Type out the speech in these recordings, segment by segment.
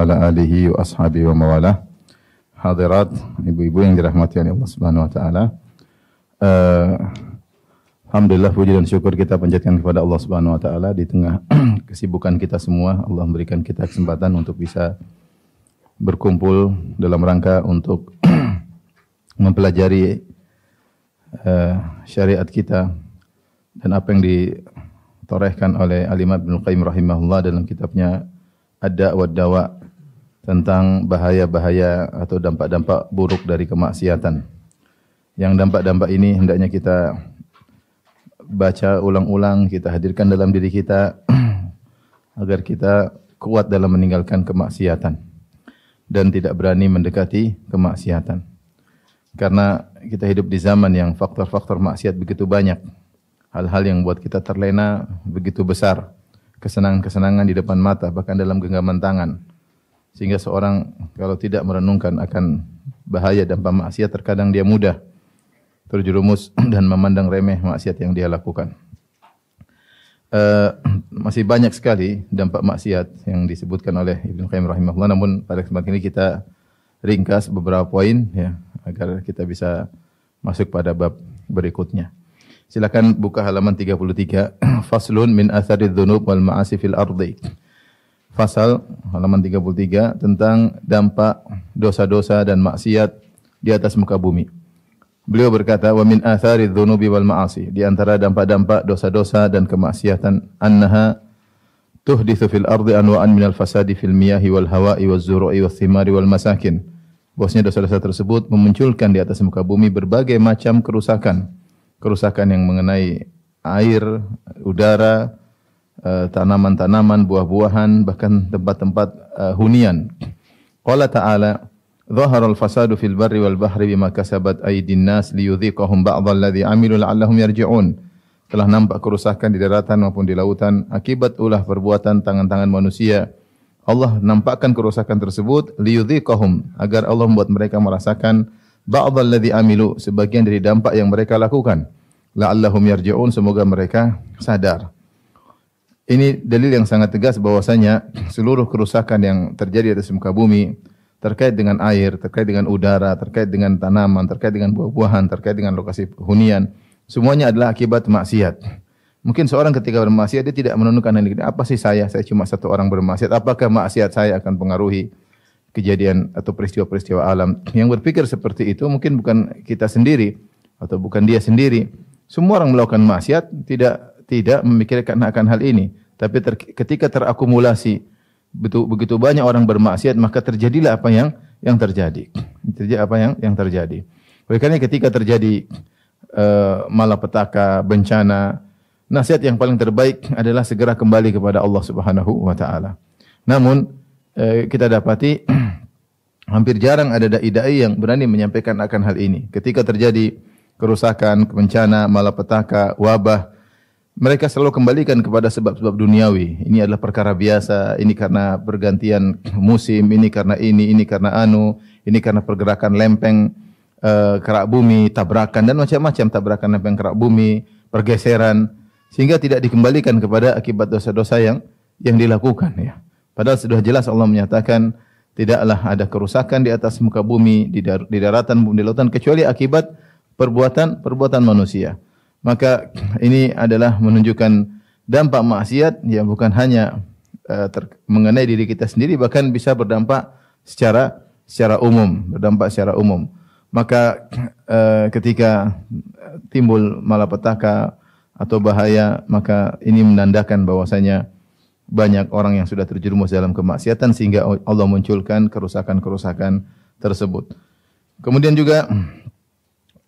wa ala alihi wa ashabihi wa mawalah. Hadirat, ibu-ibu yang dirahmati oleh Allah Subhanahu wa taala. Eh, Alhamdulillah puji dan syukur kita panjatkan kepada Allah Subhanahu wa taala di tengah kesibukan kita semua. Allah memberikan kita kesempatan untuk bisa berkumpul dalam rangka untuk mempelajari uh, syariat kita dan apa yang ditorehkan oleh Alimat bin Qayyim rahimahullah dalam kitabnya Ad-Da' wa Dawa tentang bahaya-bahaya atau dampak-dampak buruk dari kemaksiatan. Yang dampak-dampak ini hendaknya kita baca ulang-ulang, kita hadirkan dalam diri kita agar kita kuat dalam meninggalkan kemaksiatan dan tidak berani mendekati kemaksiatan. Karena kita hidup di zaman yang faktor-faktor maksiat begitu banyak. Hal-hal yang buat kita terlena begitu besar. Kesenangan-kesenangan di depan mata, bahkan dalam genggaman tangan sehingga seorang kalau tidak merenungkan akan bahaya dampak maksiat terkadang dia mudah terjerumus dan memandang remeh maksiat yang dia lakukan. Uh, masih banyak sekali dampak maksiat yang disebutkan oleh Ibnu Qayyim rahimahullah namun pada kesempatan ini kita ringkas beberapa poin ya agar kita bisa masuk pada bab berikutnya. Silakan buka halaman 33 Faslun min athari dzunub wal ma'asi fil ardi pasal halaman 33 tentang dampak dosa-dosa dan maksiat di atas muka bumi. Beliau berkata, "Wa min athari dzunubi wal ma'asi." Di antara dampak-dampak dosa-dosa dan kemaksiatan, annaha tuhditsu fil ardi anwa'an minal fasadi fil miyahi wal hawa'i waz zuru'i was thimari wal masakin. Bosnya dosa-dosa tersebut memunculkan di atas muka bumi berbagai macam kerusakan. Kerusakan yang mengenai air, udara, Eh, tanaman-tanaman, buah-buahan, bahkan tempat-tempat uh, hunian. Qala ta'ala, "Dhahara al-fasadu fil barri wal bahri bima kasabat aydin nas liyudhiqahum ba'dha alladhi 'amilu la'allahum yarji'un." Telah nampak kerusakan di daratan maupun di lautan akibat ulah perbuatan tangan-tangan manusia. Allah nampakkan kerusakan tersebut liyudhiqahum agar Allah membuat mereka merasakan ba'dha alladhi 'amilu sebagian dari dampak yang mereka lakukan. La'allahum yarji'un semoga mereka sadar. Ini dalil yang sangat tegas bahwasanya seluruh kerusakan yang terjadi atas muka bumi terkait dengan air, terkait dengan udara, terkait dengan tanaman, terkait dengan buah-buahan, terkait dengan lokasi hunian, semuanya adalah akibat maksiat. Mungkin seorang ketika bermaksiat dia tidak ini. apa sih saya, saya cuma satu orang bermaksiat, apakah maksiat saya akan pengaruhi kejadian atau peristiwa-peristiwa alam. Yang berpikir seperti itu mungkin bukan kita sendiri atau bukan dia sendiri. Semua orang melakukan maksiat, tidak tidak memikirkan akan hal ini. Tapi ter, ketika terakumulasi begitu, banyak orang bermaksiat maka terjadilah apa yang yang terjadi. Terjadi apa yang yang terjadi. Oleh karena ketika terjadi uh, malapetaka, bencana, nasihat yang paling terbaik adalah segera kembali kepada Allah Subhanahu wa taala. Namun uh, kita dapati hampir jarang ada dai-dai yang berani menyampaikan akan hal ini. Ketika terjadi kerusakan, bencana, malapetaka, wabah, mereka selalu kembalikan kepada sebab-sebab duniawi. Ini adalah perkara biasa, ini karena pergantian musim, ini karena ini, ini karena anu, ini karena pergerakan lempeng e, kerak bumi, tabrakan dan macam-macam tabrakan lempeng kerak bumi, pergeseran sehingga tidak dikembalikan kepada akibat dosa-dosa yang yang dilakukan ya. Padahal sudah jelas Allah menyatakan tidaklah ada kerusakan di atas muka bumi, di, dar, di daratan, di lautan kecuali akibat perbuatan perbuatan manusia. Maka ini adalah menunjukkan dampak maksiat yang bukan hanya uh, mengenai diri kita sendiri bahkan bisa berdampak secara secara umum, berdampak secara umum. Maka uh, ketika timbul malapetaka atau bahaya, maka ini menandakan bahwasanya banyak orang yang sudah terjerumus dalam kemaksiatan sehingga Allah munculkan kerusakan-kerusakan tersebut. Kemudian juga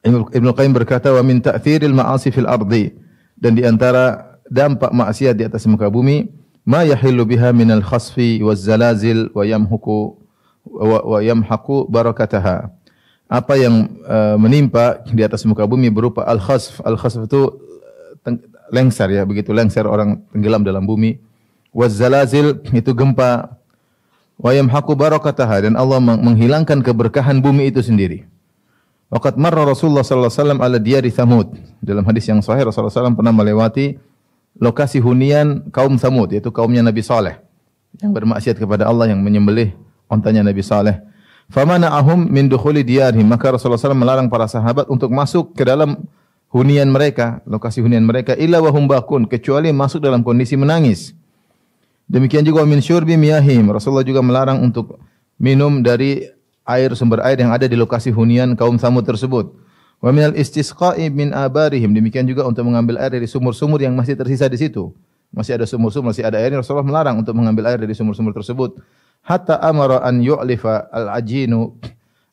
Ibnu Qayyim berkata wa min ta'thiril ma'asi fil ardi dan di antara dampak maksiat di atas muka bumi ma yahillu biha min al khasfi waz zalazil wa yamhuku wa, wa yamhaqu barakataha apa yang uh, menimpa di atas muka bumi berupa al khasf al khasf itu eh, lengser ya begitu lengser orang tenggelam dalam bumi waz zalazil itu gempa wa yamhaqu barakataha dan Allah menghilangkan keberkahan bumi itu sendiri Waqat marra Rasulullah sallallahu alaihi wasallam ala diyari Tsamud. Dalam hadis yang sahih Rasulullah SAW pernah melewati lokasi hunian kaum Tsamud yaitu kaumnya Nabi Saleh yang bermaksiat kepada Allah yang menyembelih ontanya Nabi Saleh. Famana ahum min dukhuli diyarihim. Maka Rasulullah SAW melarang para sahabat untuk masuk ke dalam hunian mereka, lokasi hunian mereka illa wa hum bakun kecuali masuk dalam kondisi menangis. Demikian juga min syurbi miyahim. Rasulullah juga melarang untuk minum dari air sumber air yang ada di lokasi hunian kaum Samud tersebut. Wa minal istisqa'i min abarihim. Demikian juga untuk mengambil air dari sumur-sumur yang masih tersisa di situ. Masih ada sumur-sumur, masih ada air Rasulullah melarang untuk mengambil air dari sumur-sumur tersebut. Hatta amara an yu'lifa al-ajinu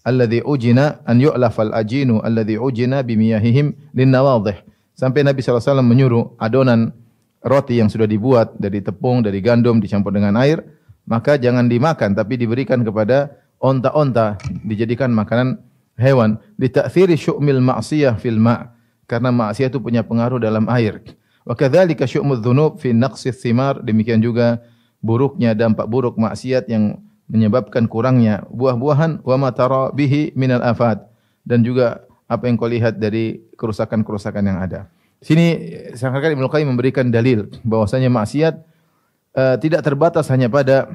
alladhi ujina an yu'lafa al-ajinu alladhi ujina bimiyahihim linnawadih. Sampai Nabi SAW menyuruh adonan roti yang sudah dibuat dari tepung, dari gandum dicampur dengan air, maka jangan dimakan tapi diberikan kepada onta-onta dijadikan makanan hewan ditakfiri syu'mil ma'siyah fil ma' karena maksiat itu punya pengaruh dalam air. Wa kadzalika syu'mudz dzunub fi naqsi thimar demikian juga buruknya dampak buruk maksiat yang menyebabkan kurangnya buah-buahan wa matara bihi minal afat dan juga apa yang kau lihat dari kerusakan-kerusakan yang ada. Sini Syaikh Ibnu Qayyim memberikan dalil bahwasanya maksiat uh, tidak terbatas hanya pada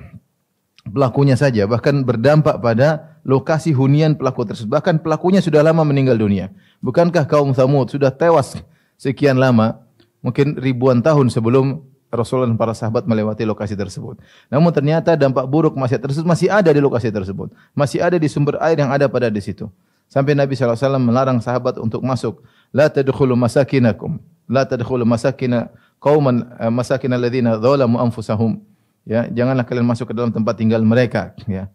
pelakunya saja, bahkan berdampak pada lokasi hunian pelaku tersebut. Bahkan pelakunya sudah lama meninggal dunia. Bukankah kaum Thamud sudah tewas sekian lama, mungkin ribuan tahun sebelum Rasulullah dan para sahabat melewati lokasi tersebut. Namun ternyata dampak buruk maksiat tersebut masih ada di lokasi tersebut. Masih ada di sumber air yang ada pada di situ. Sampai Nabi SAW melarang sahabat untuk masuk. La tadkhulu masakinakum. La tadkhulu masakina qauman eh, masakina alladhina dhalamu anfusahum ya janganlah kalian masuk ke dalam tempat tinggal mereka ya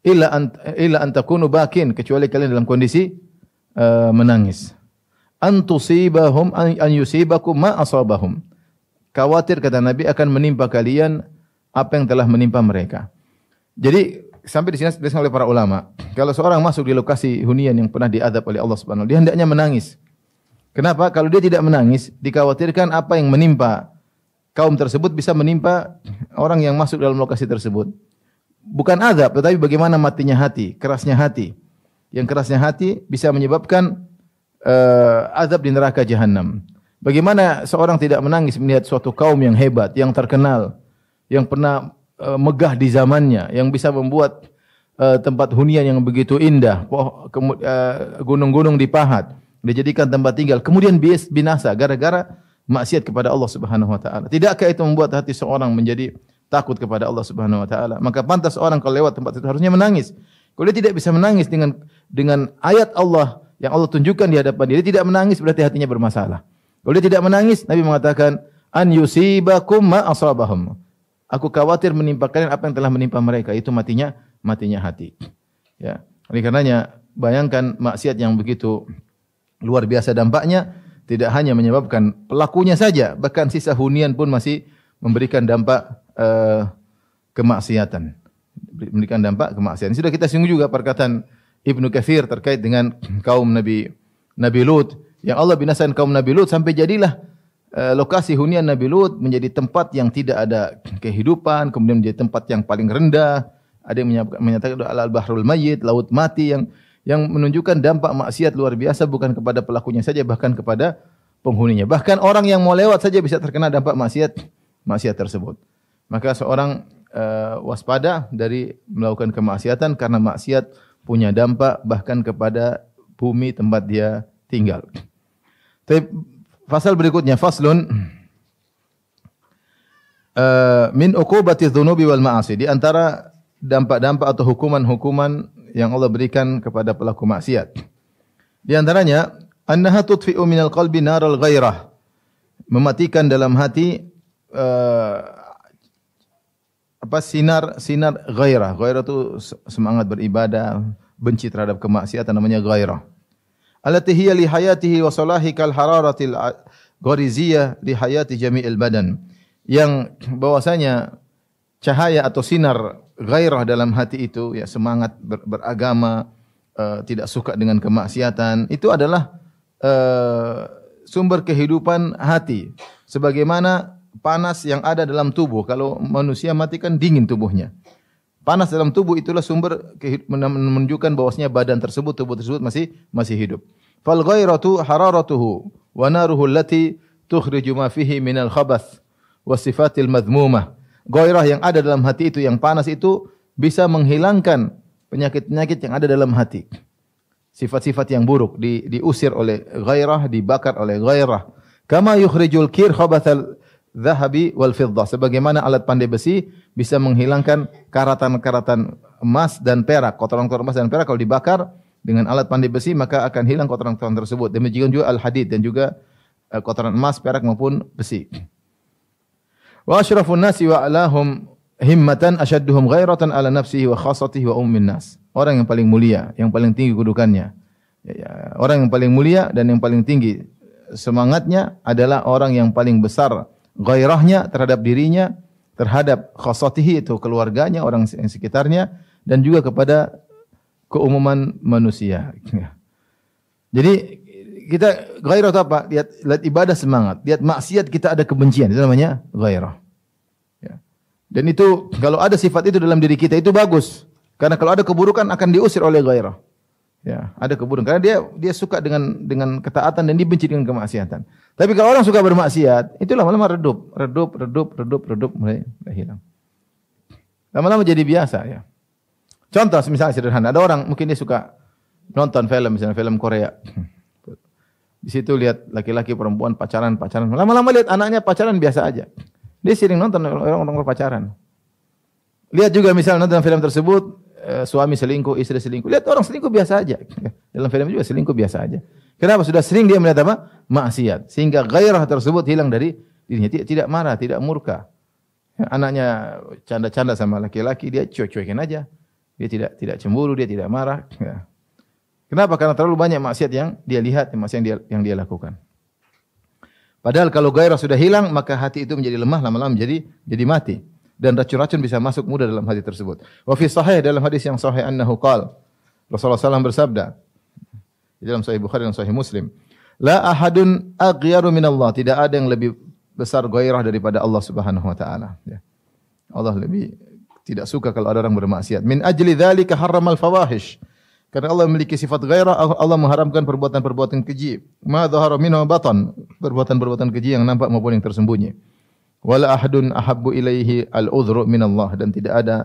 illa ant illa antakunu bakin kecuali kalian dalam kondisi uh, menangis antusibahum an, an yusibakum ma asabahum khawatir kata Nabi akan menimpa kalian apa yang telah menimpa mereka jadi sampai di sini disebutkan oleh para ulama kalau seorang masuk di lokasi hunian yang pernah diadab oleh Allah Subhanahu dia hendaknya menangis kenapa kalau dia tidak menangis dikhawatirkan apa yang menimpa kaum tersebut bisa menimpa orang yang masuk dalam lokasi tersebut. Bukan azab, tetapi bagaimana matinya hati, kerasnya hati. Yang kerasnya hati bisa menyebabkan uh, azab di neraka jahanam. Bagaimana seorang tidak menangis melihat suatu kaum yang hebat, yang terkenal, yang pernah uh, megah di zamannya, yang bisa membuat uh, tempat hunian yang begitu indah, gunung-gunung uh, dipahat, dijadikan tempat tinggal, kemudian binasa gara-gara maksiat kepada Allah Subhanahu wa taala. Tidakkah itu membuat hati seorang menjadi takut kepada Allah Subhanahu wa taala? Maka pantas orang kalau lewat tempat itu harusnya menangis. Kalau dia tidak bisa menangis dengan dengan ayat Allah yang Allah tunjukkan di hadapan dia, dia tidak menangis berarti hatinya bermasalah. Kalau dia tidak menangis, Nabi mengatakan an yusibakum ma asabahum. Aku khawatir menimpa kalian apa yang telah menimpa mereka, itu matinya matinya hati. Ya. Oleh karenanya, bayangkan maksiat yang begitu luar biasa dampaknya tidak hanya menyebabkan pelakunya saja, bahkan sisa hunian pun masih memberikan dampak uh, kemaksiatan. Memberikan dampak kemaksiatan. Sudah kita singgung juga perkataan Ibnu Katsir terkait dengan kaum Nabi Nabi Lut yang Allah binasakan kaum Nabi Lut sampai jadilah uh, lokasi hunian Nabi Lut menjadi tempat yang tidak ada kehidupan, kemudian menjadi tempat yang paling rendah. Ada yang menyatakan al-bahrul mayyit, laut mati yang yang menunjukkan dampak maksiat luar biasa bukan kepada pelakunya saja bahkan kepada penghuninya. Bahkan orang yang mau lewat saja bisa terkena dampak maksiat maksiat tersebut. Maka seorang uh, waspada dari melakukan kemaksiatan karena maksiat punya dampak bahkan kepada bumi tempat dia tinggal. Tapi pasal berikutnya faslun uh, min uqubati dzunubi wal ma'asi di antara dampak-dampak atau hukuman-hukuman yang Allah berikan kepada pelaku maksiat. Di antaranya annaha tutfi'u minal qalbi naral ghairah. Mematikan dalam hati uh, apa sinar sinar gairah. Gairah itu semangat beribadah, benci terhadap kemaksiatan namanya gairah. Allati hiya li hayatihi wa salahi kal hararatil ghariziyah li hayati jami'il badan. Yang bahwasanya cahaya atau sinar gairah dalam hati itu ya semangat ber, beragama, uh, tidak suka dengan kemaksiatan, itu adalah Eh, sumber kehidupan hati sebagaimana panas yang ada dalam tubuh kalau manusia mati kan dingin tubuhnya panas dalam tubuh itulah sumber menunjukkan bahwasanya badan tersebut tubuh tersebut masih masih hidup fal ghairatu hararatuhu wa naruhu allati tukhriju ma fihi minal khabath wa sifatil madhmumah gairah yang ada dalam hati itu yang panas itu bisa menghilangkan penyakit-penyakit yang ada dalam hati Sifat-sifat yang buruk di, diusir oleh ghairah, dibakar oleh ghairah. Kama yukhrijul kir khabathal zahabi wal fiddah. Sebagaimana alat pandai besi bisa menghilangkan karatan-karatan emas dan perak, kotoran-kotoran emas dan perak kalau dibakar dengan alat pandai besi maka akan hilang kotoran-kotoran tersebut. Demikian juga al-hadid dan juga e, kotoran emas, perak maupun besi. Wa asyrafun nasi wa alahum himmatan ashadduhum ghairatan ala nafsihi wa khassatihi wa ummin nas orang yang paling mulia, yang paling tinggi kedudukannya. Ya, ya. Orang yang paling mulia dan yang paling tinggi semangatnya adalah orang yang paling besar gairahnya terhadap dirinya, terhadap khasatihi itu keluarganya, orang sekitarnya dan juga kepada keumuman manusia. Ya. Jadi kita gairah apa? Lihat, lihat ibadah semangat, lihat maksiat kita ada kebencian, itu namanya gairah. Dan itu kalau ada sifat itu dalam diri kita itu bagus. Karena kalau ada keburukan akan diusir oleh gairah. Ya, ada keburukan karena dia dia suka dengan dengan ketaatan dan dibenci dengan kemaksiatan. Tapi kalau orang suka bermaksiat, itu lama-lama redup, redup, redup, redup, redup mulai, hilang. Lama-lama jadi biasa ya. Contoh misalnya sederhana, ada orang mungkin dia suka nonton film misalnya film Korea. Di situ lihat laki-laki perempuan pacaran pacaran. Lama-lama lihat anaknya pacaran biasa aja. Dia sering nonton orang-orang pacaran. Lihat juga misalnya nonton film tersebut, Eh, suami selingkuh, istri selingkuh. Lihat orang selingkuh biasa aja. Dalam film juga selingkuh biasa aja. Kenapa? Sudah sering dia melihat apa? Maksiat. Sehingga gairah tersebut hilang dari dirinya. Tidak, tidak marah, tidak murka. Ya, anaknya canda-canda sama laki-laki, dia cuek-cuekin aja. Dia tidak tidak cemburu, dia tidak marah. Ya. Kenapa? Karena terlalu banyak maksiat yang dia lihat, maksiat yang dia, yang dia lakukan. Padahal kalau gairah sudah hilang, maka hati itu menjadi lemah, lama-lama menjadi jadi mati dan racun-racun bisa masuk mudah dalam hadis tersebut. Wa fi sahih dalam hadis yang sahih annahu qala Rasulullah SAW bersabda dalam Sahih Bukhari dan Sahih Muslim, "La ahadun aghyaru min Allah." Tidak ada yang lebih besar gairah daripada Allah Subhanahu wa taala, ya. Allah lebih tidak suka kalau ada orang bermaksiat. Min ajli dzalika harramal fawahish. Karena Allah memiliki sifat gairah, Allah mengharamkan perbuatan-perbuatan keji. Ma dhahara minha batan, perbuatan-perbuatan keji yang nampak maupun yang tersembunyi wala ahadun ahabbu ilaihi al-udhru min Allah dan tidak ada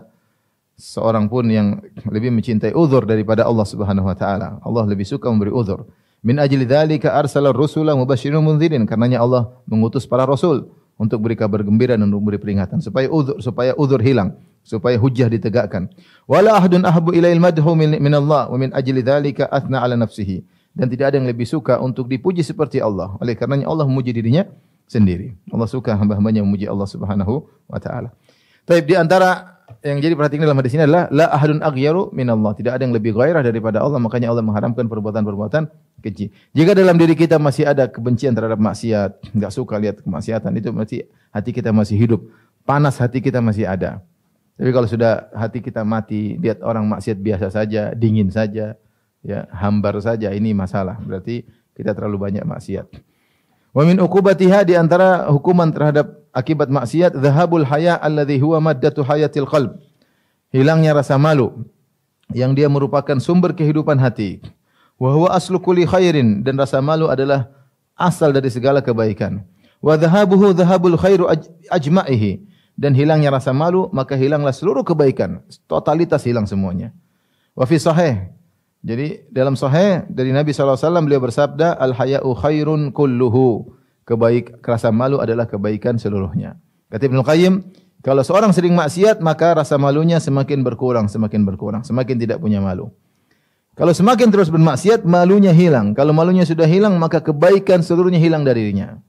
seorang pun yang lebih mencintai uzur daripada Allah Subhanahu wa taala. Allah lebih suka memberi uzur Min ajli dzalika arsala rusula mubasysyirin mundzirin karenanya Allah mengutus para rasul untuk beri kabar gembira dan memberi peringatan supaya uzur supaya uzur hilang, supaya hujah ditegakkan. Wala ahadun ahabbu ilail madhu min Allah wa min ajli dzalika athna ala nafsihi. Dan tidak ada yang lebih suka untuk dipuji seperti Allah. Oleh karenanya Allah memuji dirinya sendiri. Allah suka hamba-hambanya memuji Allah Subhanahu wa taala. Tapi di antara yang jadi perhatian dalam hadis ini adalah la ahadun aghyaru min Allah. Tidak ada yang lebih gairah daripada Allah, makanya Allah mengharamkan perbuatan-perbuatan keji. Jika dalam diri kita masih ada kebencian terhadap maksiat, enggak suka lihat kemaksiatan, itu berarti hati kita masih hidup. Panas hati kita masih ada. Tapi kalau sudah hati kita mati, lihat orang maksiat biasa saja, dingin saja, ya hambar saja, ini masalah. Berarti kita terlalu banyak maksiat. Wa min uqubatiha di antara hukuman terhadap akibat maksiat zahabul haya alladhi huwa maddatu hayatil qalb. Hilangnya rasa malu yang dia merupakan sumber kehidupan hati. Wa huwa aslu kulli khairin dan rasa malu adalah asal dari segala kebaikan. Wa dhahabuhu dhahabul khairu ajma'ihi dan hilangnya rasa malu maka hilanglah seluruh kebaikan, totalitas hilang semuanya. Wa fi sahih jadi dalam sahih dari Nabi SAW beliau bersabda, Al-haya'u khairun kulluhu. Kebaik, rasa malu adalah kebaikan seluruhnya. Kata Ibn Qayyim, kalau seorang sering maksiat, maka rasa malunya semakin berkurang, semakin berkurang, semakin tidak punya malu. Kalau semakin terus bermaksiat, malunya hilang. Kalau malunya sudah hilang, maka kebaikan seluruhnya hilang darinya.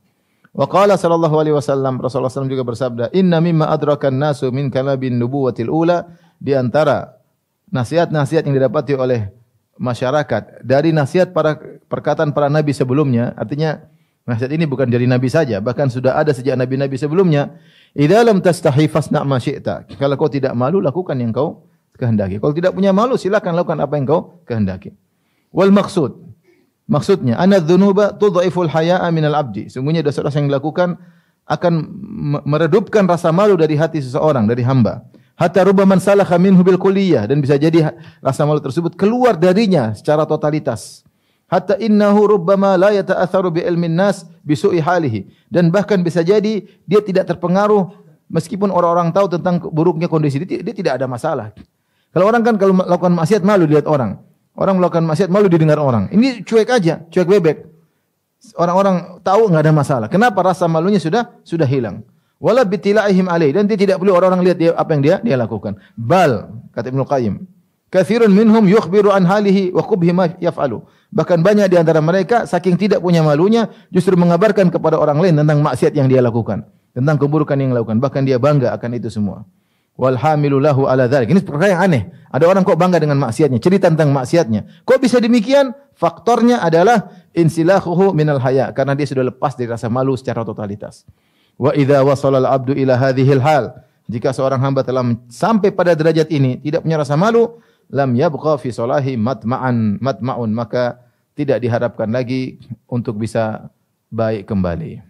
Wa qala sallallahu alaihi wasallam, Rasulullah SAW juga bersabda, "Inna mimma adrakan nasu min kalamin nubuwatil ula" di antara nasihat-nasihat yang didapati oleh masyarakat dari nasihat para perkataan para nabi sebelumnya artinya nasihat ini bukan dari nabi saja bahkan sudah ada sejak nabi-nabi sebelumnya idza lam tastahi fasna ma kalau kau tidak malu lakukan yang kau kehendaki kalau tidak punya malu silakan lakukan apa yang kau kehendaki wal maksud maksudnya anad dzunuba tudhaiful haya'a minal abdi sungguhnya dosa-dosa yang dilakukan akan meredupkan rasa malu dari hati seseorang dari hamba Hatta rubaman salah minhu bil kulliyah dan bisa jadi rasa malu tersebut keluar darinya secara totalitas. Hatta innahu rubbama la yata'atharu bi ilmin nas bi su'i halihi dan bahkan bisa jadi dia tidak terpengaruh meskipun orang-orang tahu tentang buruknya kondisi dia, dia tidak ada masalah. Kalau orang kan kalau melakukan maksiat malu dilihat orang. Orang melakukan maksiat malu didengar orang. Ini cuek aja, cuek bebek. Orang-orang tahu nggak ada masalah. Kenapa rasa malunya sudah sudah hilang? wala bitila'ihim alaih dan dia tidak perlu orang-orang lihat dia apa yang dia dia lakukan. Bal kata Ibnu Qayyim, katsirun minhum yukhbiru an halihi wa qubhi ma yaf'alu. Bahkan banyak di antara mereka saking tidak punya malunya justru mengabarkan kepada orang lain tentang maksiat yang dia lakukan, tentang keburukan yang dia lakukan bahkan dia bangga akan itu semua. walhamilulahu ala dzalik. Ini perkara yang aneh. Ada orang kok bangga dengan maksiatnya, cerita tentang maksiatnya. Kok bisa demikian? Faktornya adalah insilahuhu minal haya karena dia sudah lepas dari rasa malu secara totalitas. Wa idza wasala al-'abdu ila hadhil hal. Jika seorang hamba telah sampai pada derajat ini, tidak punya rasa malu, lam yabqa fi salahi matma'an matma'un, maka tidak diharapkan lagi untuk bisa baik kembali.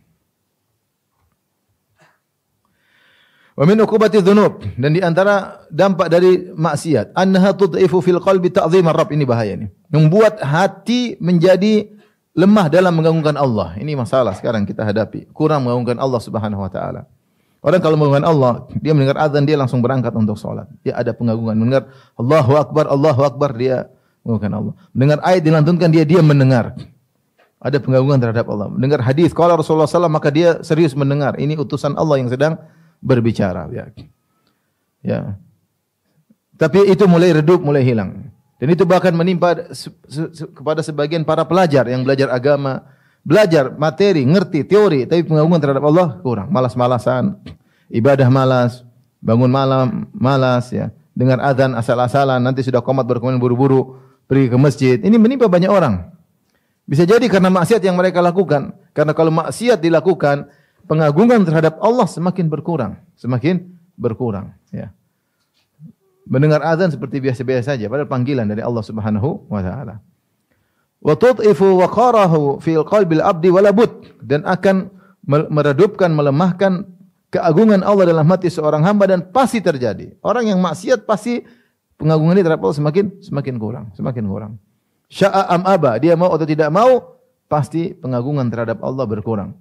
Wa min uqubati dzunub dan di antara dampak dari maksiat annaha tud'ifu fil qalbi ta'dhimar rabb ini bahaya nih. Membuat hati menjadi lemah dalam mengagungkan Allah. Ini masalah sekarang kita hadapi. Kurang mengagungkan Allah Subhanahu wa taala. Orang kalau mengagungkan Allah, dia mendengar azan dia langsung berangkat untuk salat. Dia ada pengagungan. Mendengar Allahu Akbar, Allahu Akbar dia mengagungkan Allah. Mendengar ayat dilantunkan dia dia mendengar. Ada pengagungan terhadap Allah. Mendengar hadis kalau Rasulullah SAW maka dia serius mendengar. Ini utusan Allah yang sedang berbicara. Ya. ya. Tapi itu mulai redup, mulai hilang. Dan itu bahkan menimpa se se se kepada sebagian para pelajar yang belajar agama, belajar materi, ngerti teori, tapi pengagungan terhadap Allah kurang, malas-malasan, ibadah malas, bangun malam malas ya, dengar azan asal-asalan, nanti sudah komat baru buru-buru pergi ke masjid. Ini menimpa banyak orang. Bisa jadi karena maksiat yang mereka lakukan. Karena kalau maksiat dilakukan, pengagungan terhadap Allah semakin berkurang, semakin berkurang ya mendengar azan seperti biasa-biasa saja padahal panggilan dari Allah Subhanahu wa taala. Wa tud'ifu waqarahu fil qalbil abdi wala bud dan akan meredupkan melemahkan keagungan Allah dalam hati seorang hamba dan pasti terjadi. Orang yang maksiat pasti pengagungannya terhadap Allah semakin semakin kurang, semakin kurang. Sya'a am aba, dia mau atau tidak mau pasti pengagungan terhadap Allah berkurang.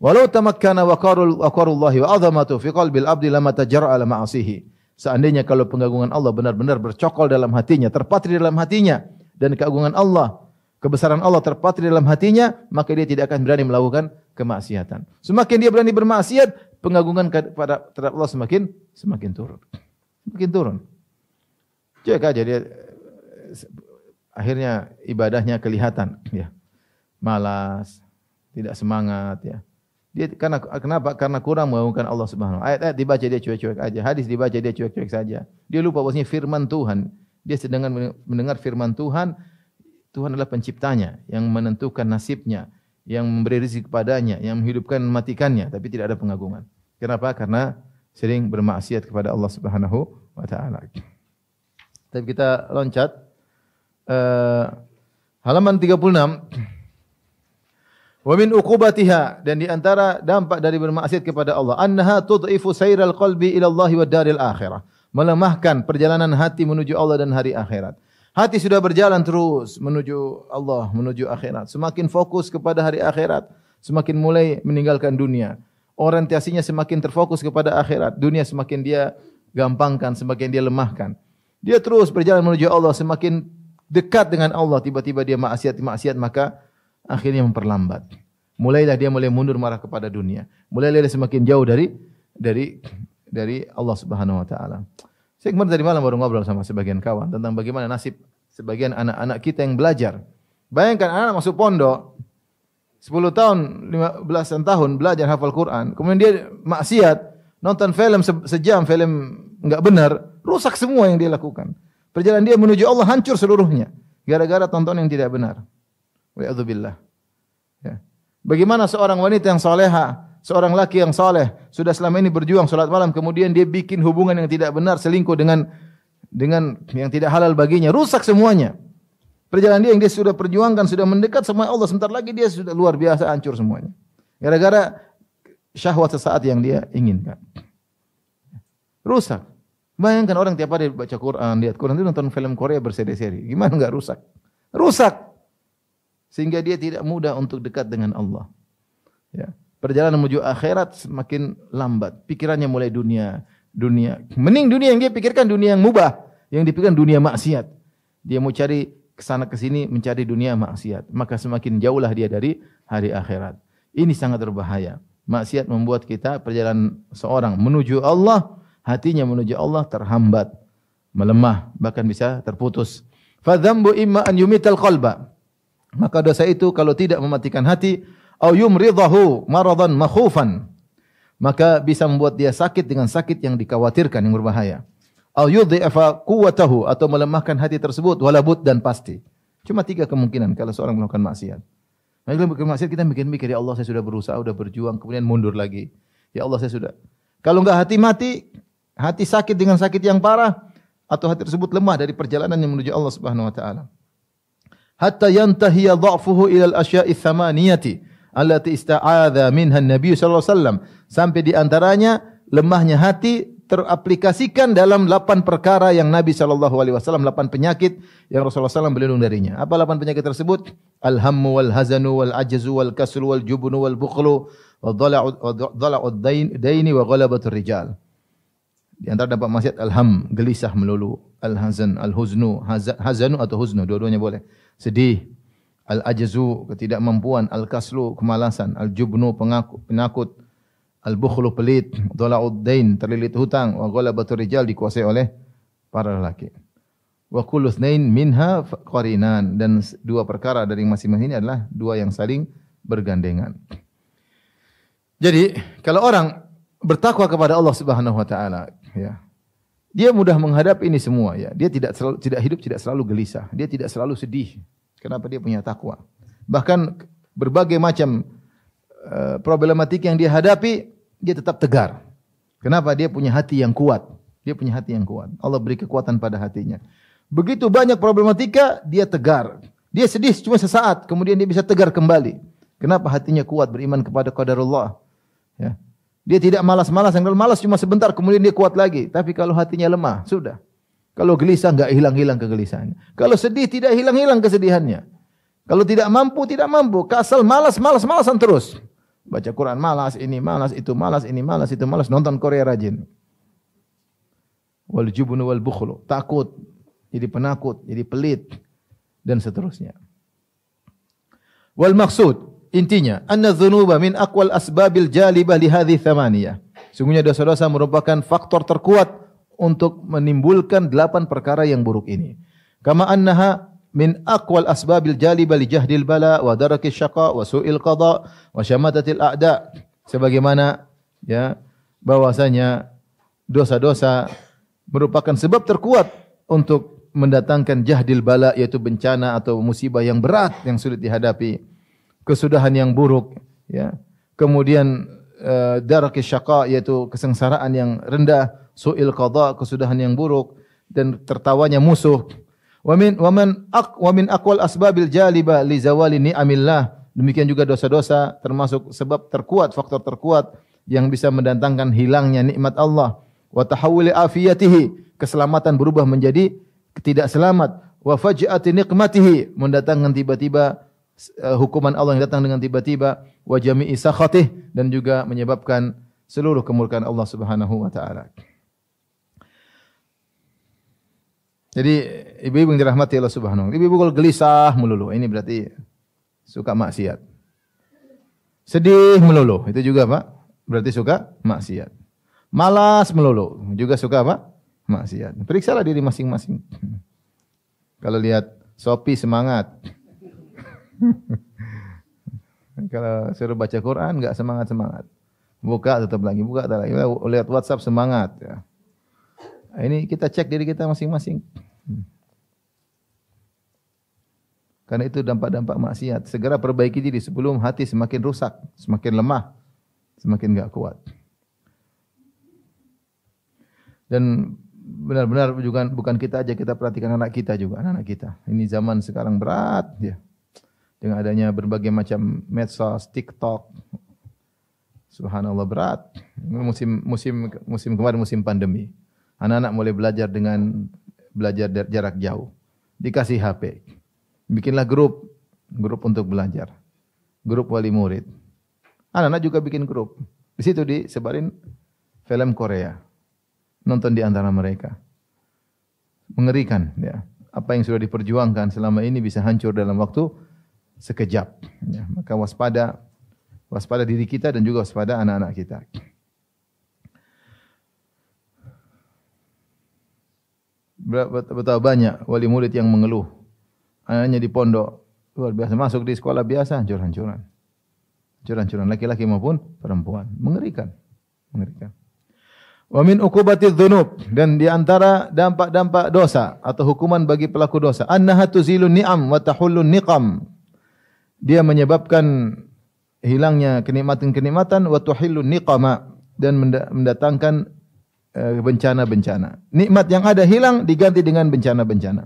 Walau tamakkana waqarul waqarullahi wa azamatu fi qalbil abdi lama tajar'a ala ma'asihi. Seandainya kalau pengagungan Allah benar-benar bercokol dalam hatinya, terpatri dalam hatinya dan keagungan Allah, kebesaran Allah terpatri dalam hatinya, maka dia tidak akan berani melakukan kemaksiatan. Semakin dia berani bermaksiat, pengagungan kepada terhadap Allah semakin semakin turun. Semakin turun. Cek aja dia akhirnya ibadahnya kelihatan ya. Malas, tidak semangat ya. Dia karena kenapa? Karena kurang mengagungkan Allah Subhanahu wa Ayat-ayat dibaca dia cuek-cuek aja, hadis dibaca dia cuek-cuek saja. Dia lupa bahwasanya firman Tuhan. Dia sedang mendengar firman Tuhan, Tuhan adalah penciptanya yang menentukan nasibnya, yang memberi rezeki kepadanya, yang menghidupkan mematikannya, tapi tidak ada pengagungan. Kenapa? Karena sering bermaksiat kepada Allah Subhanahu wa taala. Tapi kita loncat uh, halaman 36 Wa min uqubatiha dan di antara dampak dari bermaksiat kepada Allah annaha tud'ifu sayral qalbi ila Allah wa daril akhirah. Melemahkan perjalanan hati menuju Allah dan hari akhirat. Hati sudah berjalan terus menuju Allah, menuju akhirat. Semakin fokus kepada hari akhirat, semakin mulai meninggalkan dunia. Orientasinya semakin terfokus kepada akhirat. Dunia semakin dia gampangkan, semakin dia lemahkan. Dia terus berjalan menuju Allah, semakin dekat dengan Allah, tiba-tiba dia maksiat, maksiat maka akhirnya memperlambat. Mulailah dia mulai mundur marah kepada dunia. Mulailah dia semakin jauh dari dari dari Allah Subhanahu wa taala. Saya kemarin tadi malam baru ngobrol sama sebagian kawan tentang bagaimana nasib sebagian anak-anak kita yang belajar. Bayangkan anak masuk pondok 10 tahun, 15 tahun belajar hafal Quran, kemudian dia maksiat, nonton film se sejam film enggak benar, rusak semua yang dia lakukan. Perjalanan dia menuju Allah hancur seluruhnya gara-gara tonton yang tidak benar. Ya. Bagaimana seorang wanita yang soleha, seorang laki yang soleh, sudah selama ini berjuang sholat malam, kemudian dia bikin hubungan yang tidak benar, selingkuh dengan dengan yang tidak halal baginya, rusak semuanya. Perjalanan dia yang dia sudah perjuangkan, sudah mendekat sama Allah, sebentar lagi dia sudah luar biasa hancur semuanya. Gara-gara syahwat sesaat yang dia inginkan. Rusak. Bayangkan orang tiap hari baca Quran, lihat Quran itu nonton film Korea berseri-seri. Gimana enggak rusak? Rusak sehingga dia tidak mudah untuk dekat dengan Allah. Ya. Perjalanan menuju akhirat semakin lambat. Pikirannya mulai dunia, dunia. Mending dunia yang dia pikirkan dunia yang mubah, yang dipikirkan dunia maksiat. Dia mau cari ke sana ke sini mencari dunia maksiat, maka semakin jauhlah dia dari hari akhirat. Ini sangat berbahaya. Maksiat membuat kita perjalanan seorang menuju Allah, hatinya menuju Allah terhambat, melemah, bahkan bisa terputus. Fadzambu imma an yumital qalba. Maka dosa itu kalau tidak mematikan hati, au yumridahu maradan makhufan. Maka bisa membuat dia sakit dengan sakit yang dikhawatirkan yang berbahaya. Au yudhi'afa quwwatahu atau melemahkan hati tersebut walabut dan pasti. Cuma tiga kemungkinan kalau seorang melakukan maksiat. Nah, kalau melakukan maksiat kita mikir-mikir ya Allah saya sudah berusaha, sudah berjuang, kemudian mundur lagi. Ya Allah saya sudah. Kalau enggak hati mati, hati sakit dengan sakit yang parah atau hati tersebut lemah dari perjalanan yang menuju Allah Subhanahu wa taala hatta yantahiya dha'fuhu ila al-asya'i thamaniyati allati ista'adha minha Nabi sallallahu alaihi wasallam sampai di antaranya lemahnya hati teraplikasikan dalam delapan perkara yang Nabi sallallahu alaihi wasallam delapan penyakit yang Rasulullah SAW berlindung darinya. Apa delapan penyakit tersebut? al wal hazanu wal ajzu wal kaslu wal jubnu wal bukhlu wa dhala'u daini wa ghalabatur rijal. Di antara dapat maksiat al gelisah melulu, al-hazan, al-huznu, hazanu atau huznu, dua-duanya boleh sedih, al-ajzu ketidakmampuan, al-kaslu kemalasan, al-jubnu pengaku, penakut, al-bukhlu pelit, dhala'ud dain terlilit hutang, wa ghalabatu rijal dikuasai oleh para lelaki. Wa kullu minha qarinan dan dua perkara dari masing-masing ini adalah dua yang saling bergandengan. Jadi, kalau orang bertakwa kepada Allah Subhanahu wa taala, ya, dia mudah menghadapi ini semua ya. Dia tidak selalu, tidak hidup tidak selalu gelisah. Dia tidak selalu sedih. Kenapa dia punya takwa? Bahkan berbagai macam uh, problematik yang dia hadapi, dia tetap tegar. Kenapa? Dia punya hati yang kuat. Dia punya hati yang kuat. Allah beri kekuatan pada hatinya. Begitu banyak problematika, dia tegar. Dia sedih cuma sesaat, kemudian dia bisa tegar kembali. Kenapa hatinya kuat beriman kepada qadarullah? Ya. Dia tidak malas malas Kalau malas cuma sebentar, kemudian dia kuat lagi. Tapi kalau hatinya lemah, sudah. Kalau gelisah, enggak hilang-hilang kegelisahannya. Kalau sedih, tidak hilang-hilang kesedihannya. Kalau tidak mampu, tidak mampu. Kasal, malas, malas, malasan terus. Baca Quran malas, ini malas, itu malas, ini malas, itu malas. Nonton Korea rajin. Wal jubunu wal bukhlu. Takut, jadi penakut, jadi pelit, dan seterusnya. Wal maksud. Intinya, anna dhunuba min aqwal asbabil jalibah li hadhi thamaniyah. Sungguhnya dosa-dosa merupakan faktor terkuat untuk menimbulkan delapan perkara yang buruk ini. Kama annaha min aqwal asbabil jalibah li jahdil bala wa daraki syaqa wa su'il qada wa syamatatil a'da. Sebagaimana ya bahwasanya dosa-dosa merupakan sebab terkuat untuk mendatangkan jahdil bala yaitu bencana atau musibah yang berat yang sulit dihadapi kesudahan yang buruk ya kemudian uh, eh, darak syaqa yaitu kesengsaraan yang rendah suil qada kesudahan yang buruk dan tertawanya musuh wa min wa man aq wa min aqwal asbabil jaliba li zawali ni'amillah demikian juga dosa-dosa termasuk sebab terkuat faktor terkuat yang bisa mendatangkan hilangnya nikmat Allah wa tahawuli afiyatihi keselamatan berubah menjadi tidak selamat wa faj'ati niqmatihi mendatangkan tiba-tiba Eh, hukuman Allah yang datang dengan tiba-tiba wa jami'i sakhatih dan juga menyebabkan seluruh kemurkaan Allah Subhanahu wa taala. Jadi ibu-ibu yang dirahmati Allah Subhanahu wa Ibu-ibu kalau gelisah melulu, ini berarti suka maksiat. Sedih melulu, itu juga Pak, berarti suka maksiat. Malas melulu, juga suka apa? Maksiat. Periksalah diri masing-masing. Kalau lihat Sopi semangat, Kalau suruh baca Quran nggak semangat semangat. Buka tetap lagi, buka tetap lagi. Lihat WhatsApp semangat. Ya. Ini kita cek diri kita masing-masing. Hmm. Karena itu dampak-dampak maksiat. Segera perbaiki diri sebelum hati semakin rusak, semakin lemah, semakin nggak kuat. Dan benar-benar bukan bukan kita aja kita perhatikan anak kita juga, anak, -anak kita. Ini zaman sekarang berat ya dengan adanya berbagai macam medsos, TikTok. Subhanallah berat. Musim musim musim kemarin musim pandemi. Anak-anak mulai belajar dengan belajar jarak jauh. Dikasih HP. Bikinlah grup, grup untuk belajar. Grup wali murid. Anak-anak juga bikin grup. Di situ disebarin film Korea. Nonton di antara mereka. Mengerikan ya. Apa yang sudah diperjuangkan selama ini bisa hancur dalam waktu sekejap. Ya, maka waspada, waspada diri kita dan juga waspada anak-anak kita. Betapa banyak wali murid yang mengeluh. Anaknya di pondok, luar biasa. Masuk di sekolah biasa, hancur-hancuran. Hancur-hancuran, laki-laki maupun perempuan. Mengerikan. Mengerikan. Wa min uqubati dzunub dan di antara dampak-dampak dosa atau hukuman bagi pelaku dosa annaha tuzilun ni'am wa tahullun niqam dia menyebabkan hilangnya kenikmatan-kenikmatan wa tuhillu niqama dan mendatangkan eh, bencana-bencana. Nikmat yang ada hilang diganti dengan bencana-bencana.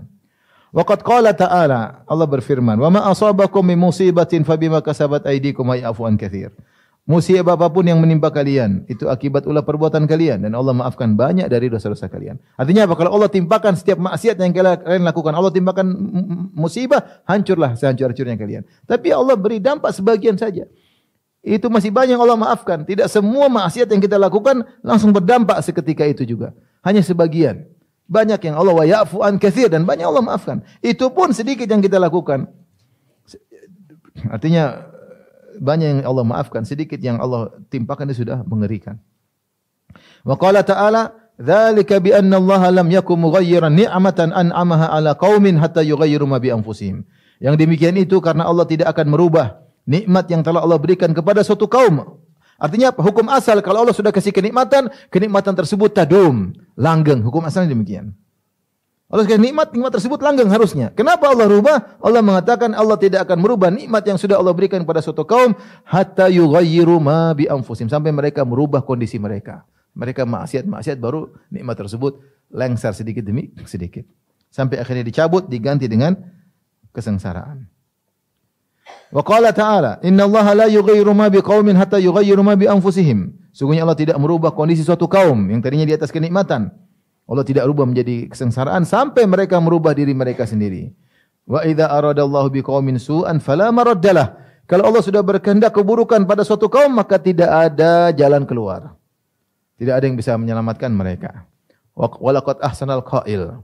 Waqad qala ta'ala Allah berfirman, "Wa ma asabakum min musibatin fabima kasabat aydikum wa ya'fu an katsir." Musibah apapun yang menimpa kalian, itu akibat ulah perbuatan kalian dan Allah maafkan banyak dari dosa-dosa kalian. Artinya apa? Kalau Allah timpakan setiap maksiat yang kalian lakukan, Allah timpakan musibah, hancurlah sehancur-hancurnya kalian. Tapi Allah beri dampak sebagian saja. Itu masih banyak yang Allah maafkan. Tidak semua maksiat yang kita lakukan langsung berdampak seketika itu juga. Hanya sebagian. Banyak yang Allah wa ya'fu an katsir dan banyak Allah maafkan. Itu pun sedikit yang kita lakukan. Artinya banyak yang Allah maafkan, sedikit yang Allah timpakan itu sudah mengerikan. Wa qala ta'ala Dzalika bi anna Allah lam yakum mughayyiran ni'matan an'amaha ala qaumin hatta yughayyiru ma bi anfusihim. Yang demikian itu karena Allah tidak akan merubah nikmat yang telah Allah berikan kepada suatu kaum. Artinya apa? Hukum asal kalau Allah sudah kasih kenikmatan, kenikmatan tersebut tadum, langgeng. Hukum asalnya demikian. Allah kasih nikmat, nikmat tersebut langgeng harusnya. Kenapa Allah rubah? Allah mengatakan Allah tidak akan merubah nikmat yang sudah Allah berikan kepada suatu kaum hatta yughayyiru ma bi anfusihim sampai mereka merubah kondisi mereka. Mereka maksiat-maksiat baru nikmat tersebut lengser sedikit demi sedikit. Sampai akhirnya dicabut diganti dengan kesengsaraan. Wa qala ta'ala, "Inna Allah la yughayyiru ma biqaumin hatta yughayyiru ma bi anfusihim." Sungguhnya Allah tidak merubah kondisi suatu kaum yang tadinya di atas kenikmatan Allah tidak rubah menjadi kesengsaraan sampai mereka merubah diri mereka sendiri. Wa idza aradallahu biqaumin su'an fala maraddalah. Kalau Allah sudah berkehendak keburukan pada suatu kaum maka tidak ada jalan keluar. Tidak ada yang bisa menyelamatkan mereka. Walaqad ahsanal qail.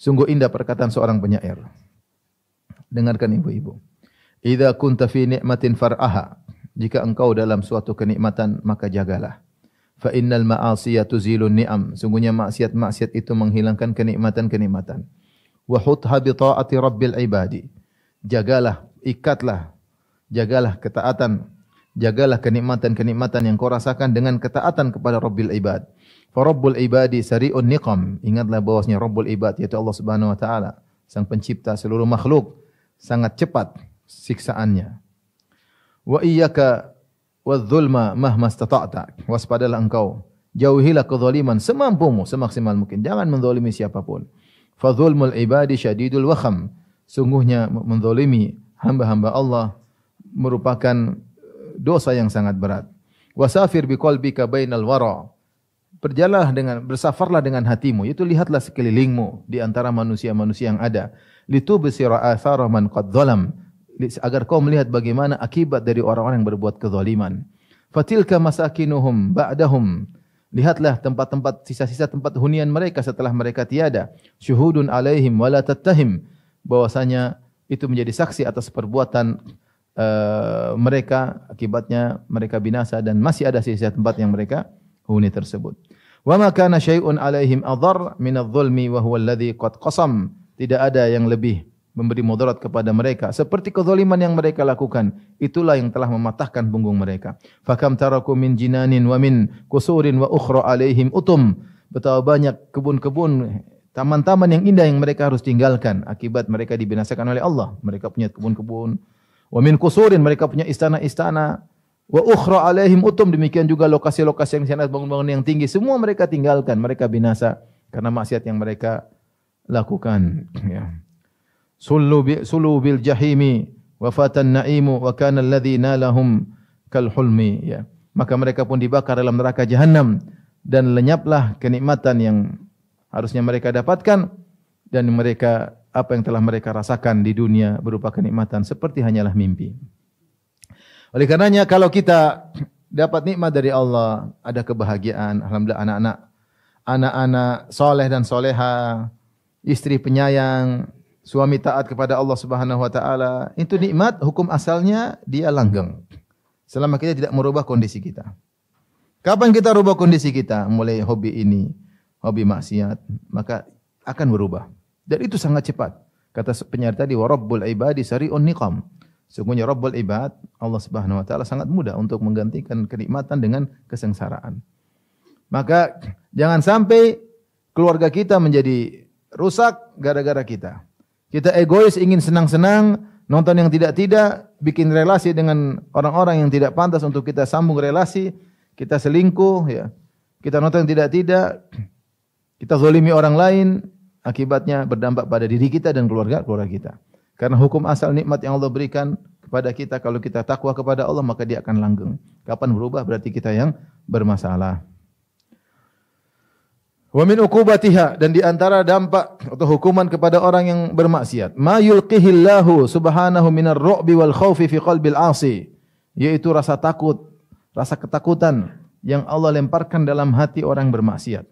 Sungguh indah perkataan seorang penyair. Dengarkan ibu-ibu. Idza kunta fi ni'matin far'aha. Jika engkau dalam suatu kenikmatan maka jagalah fa innal ma'asiya tuzilun ni'am. Sungguhnya maksiat-maksiat itu menghilangkan kenikmatan-kenikmatan. Wa hutha bi ta'ati rabbil ibadi. Jagalah, ikatlah, jagalah ketaatan, jagalah kenikmatan-kenikmatan yang kau rasakan dengan ketaatan kepada Rabbil ibad. Fa Rabbul ibadi sari'un niqam. Ingatlah bahwasanya Rabbul ibad yaitu Allah Subhanahu wa taala, sang pencipta seluruh makhluk, sangat cepat siksaannya. Wa iyyaka wa dzulma mahma istata'ta. Waspadalah engkau. Jauhilah kezaliman semampumu, semaksimal mungkin. Jangan menzalimi siapapun. Fadzulmul ibadi syadidul waham Sungguhnya menzalimi hamba-hamba Allah merupakan eh, dosa yang sangat berat. Wasafir biqalbika bainal wara. Berjalah dengan bersafarlah dengan hatimu, yaitu lihatlah sekelilingmu di antara manusia-manusia yang ada. Litu athara man qad zalam agar kau melihat bagaimana akibat dari orang-orang yang berbuat kezaliman. Fatilka masakinuhum ba'dahum. Lihatlah tempat-tempat sisa-sisa tempat hunian mereka setelah mereka tiada. Syuhudun alaihim wala tattahim. Bahwasanya itu menjadi saksi atas perbuatan uh, mereka akibatnya mereka binasa dan masih ada sisa tempat yang mereka huni tersebut. Wa ma kana syai'un alaihim adhar min adh-dhulmi wa huwa alladhi qad qasam. Tidak ada yang lebih memberi mudarat kepada mereka seperti kezaliman yang mereka lakukan itulah yang telah mematahkan punggung mereka fakam taraku min jinanin wa min kusurin wa ukhra alaihim utum betapa banyak kebun-kebun taman-taman yang indah yang mereka harus tinggalkan akibat mereka dibinasakan oleh Allah mereka punya kebun-kebun wa min kusurin mereka punya istana-istana wa ukhra alaihim utum demikian juga lokasi-lokasi yang sana bangun-bangunan yang tinggi semua mereka tinggalkan mereka binasa karena maksiat yang mereka lakukan ya Sulu bi sulu bil jahimi wa naimu wa kana alladhi nalahum kal hulmi ya. Maka mereka pun dibakar dalam neraka jahanam dan lenyaplah kenikmatan yang harusnya mereka dapatkan dan mereka apa yang telah mereka rasakan di dunia berupa kenikmatan seperti hanyalah mimpi. Oleh karenanya kalau kita dapat nikmat dari Allah, ada kebahagiaan, alhamdulillah anak-anak anak-anak soleh dan soleha, istri penyayang, suami taat kepada Allah Subhanahu wa taala, itu nikmat, hukum asalnya dia langgeng. Selama kita tidak merubah kondisi kita. Kapan kita rubah kondisi kita? Mulai hobi ini, hobi maksiat, maka akan berubah. Dan itu sangat cepat. Kata penyair tadi, wa rabbul ibadi sari'un niqam. Sungguhnya Rabbul Ibad, Allah Subhanahu wa taala sangat mudah untuk menggantikan kenikmatan dengan kesengsaraan. Maka jangan sampai keluarga kita menjadi rusak gara-gara kita. Kita egois ingin senang-senang, nonton yang tidak-tidak, bikin relasi dengan orang-orang yang tidak pantas untuk kita sambung relasi, kita selingkuh, ya. Kita nonton yang tidak-tidak, kita zolimi orang lain, akibatnya berdampak pada diri kita dan keluarga keluarga kita. Karena hukum asal nikmat yang Allah berikan kepada kita kalau kita takwa kepada Allah maka dia akan langgeng. Kapan berubah berarti kita yang bermasalah. Wa min uqubatiha dan di antara dampak atau hukuman kepada orang yang bermaksiat, ma yulqihillahu subhanahu minar ru'bi wal khaufi fi qalbil 'asi, yaitu rasa takut, rasa ketakutan yang Allah lemparkan dalam hati orang bermaksiat.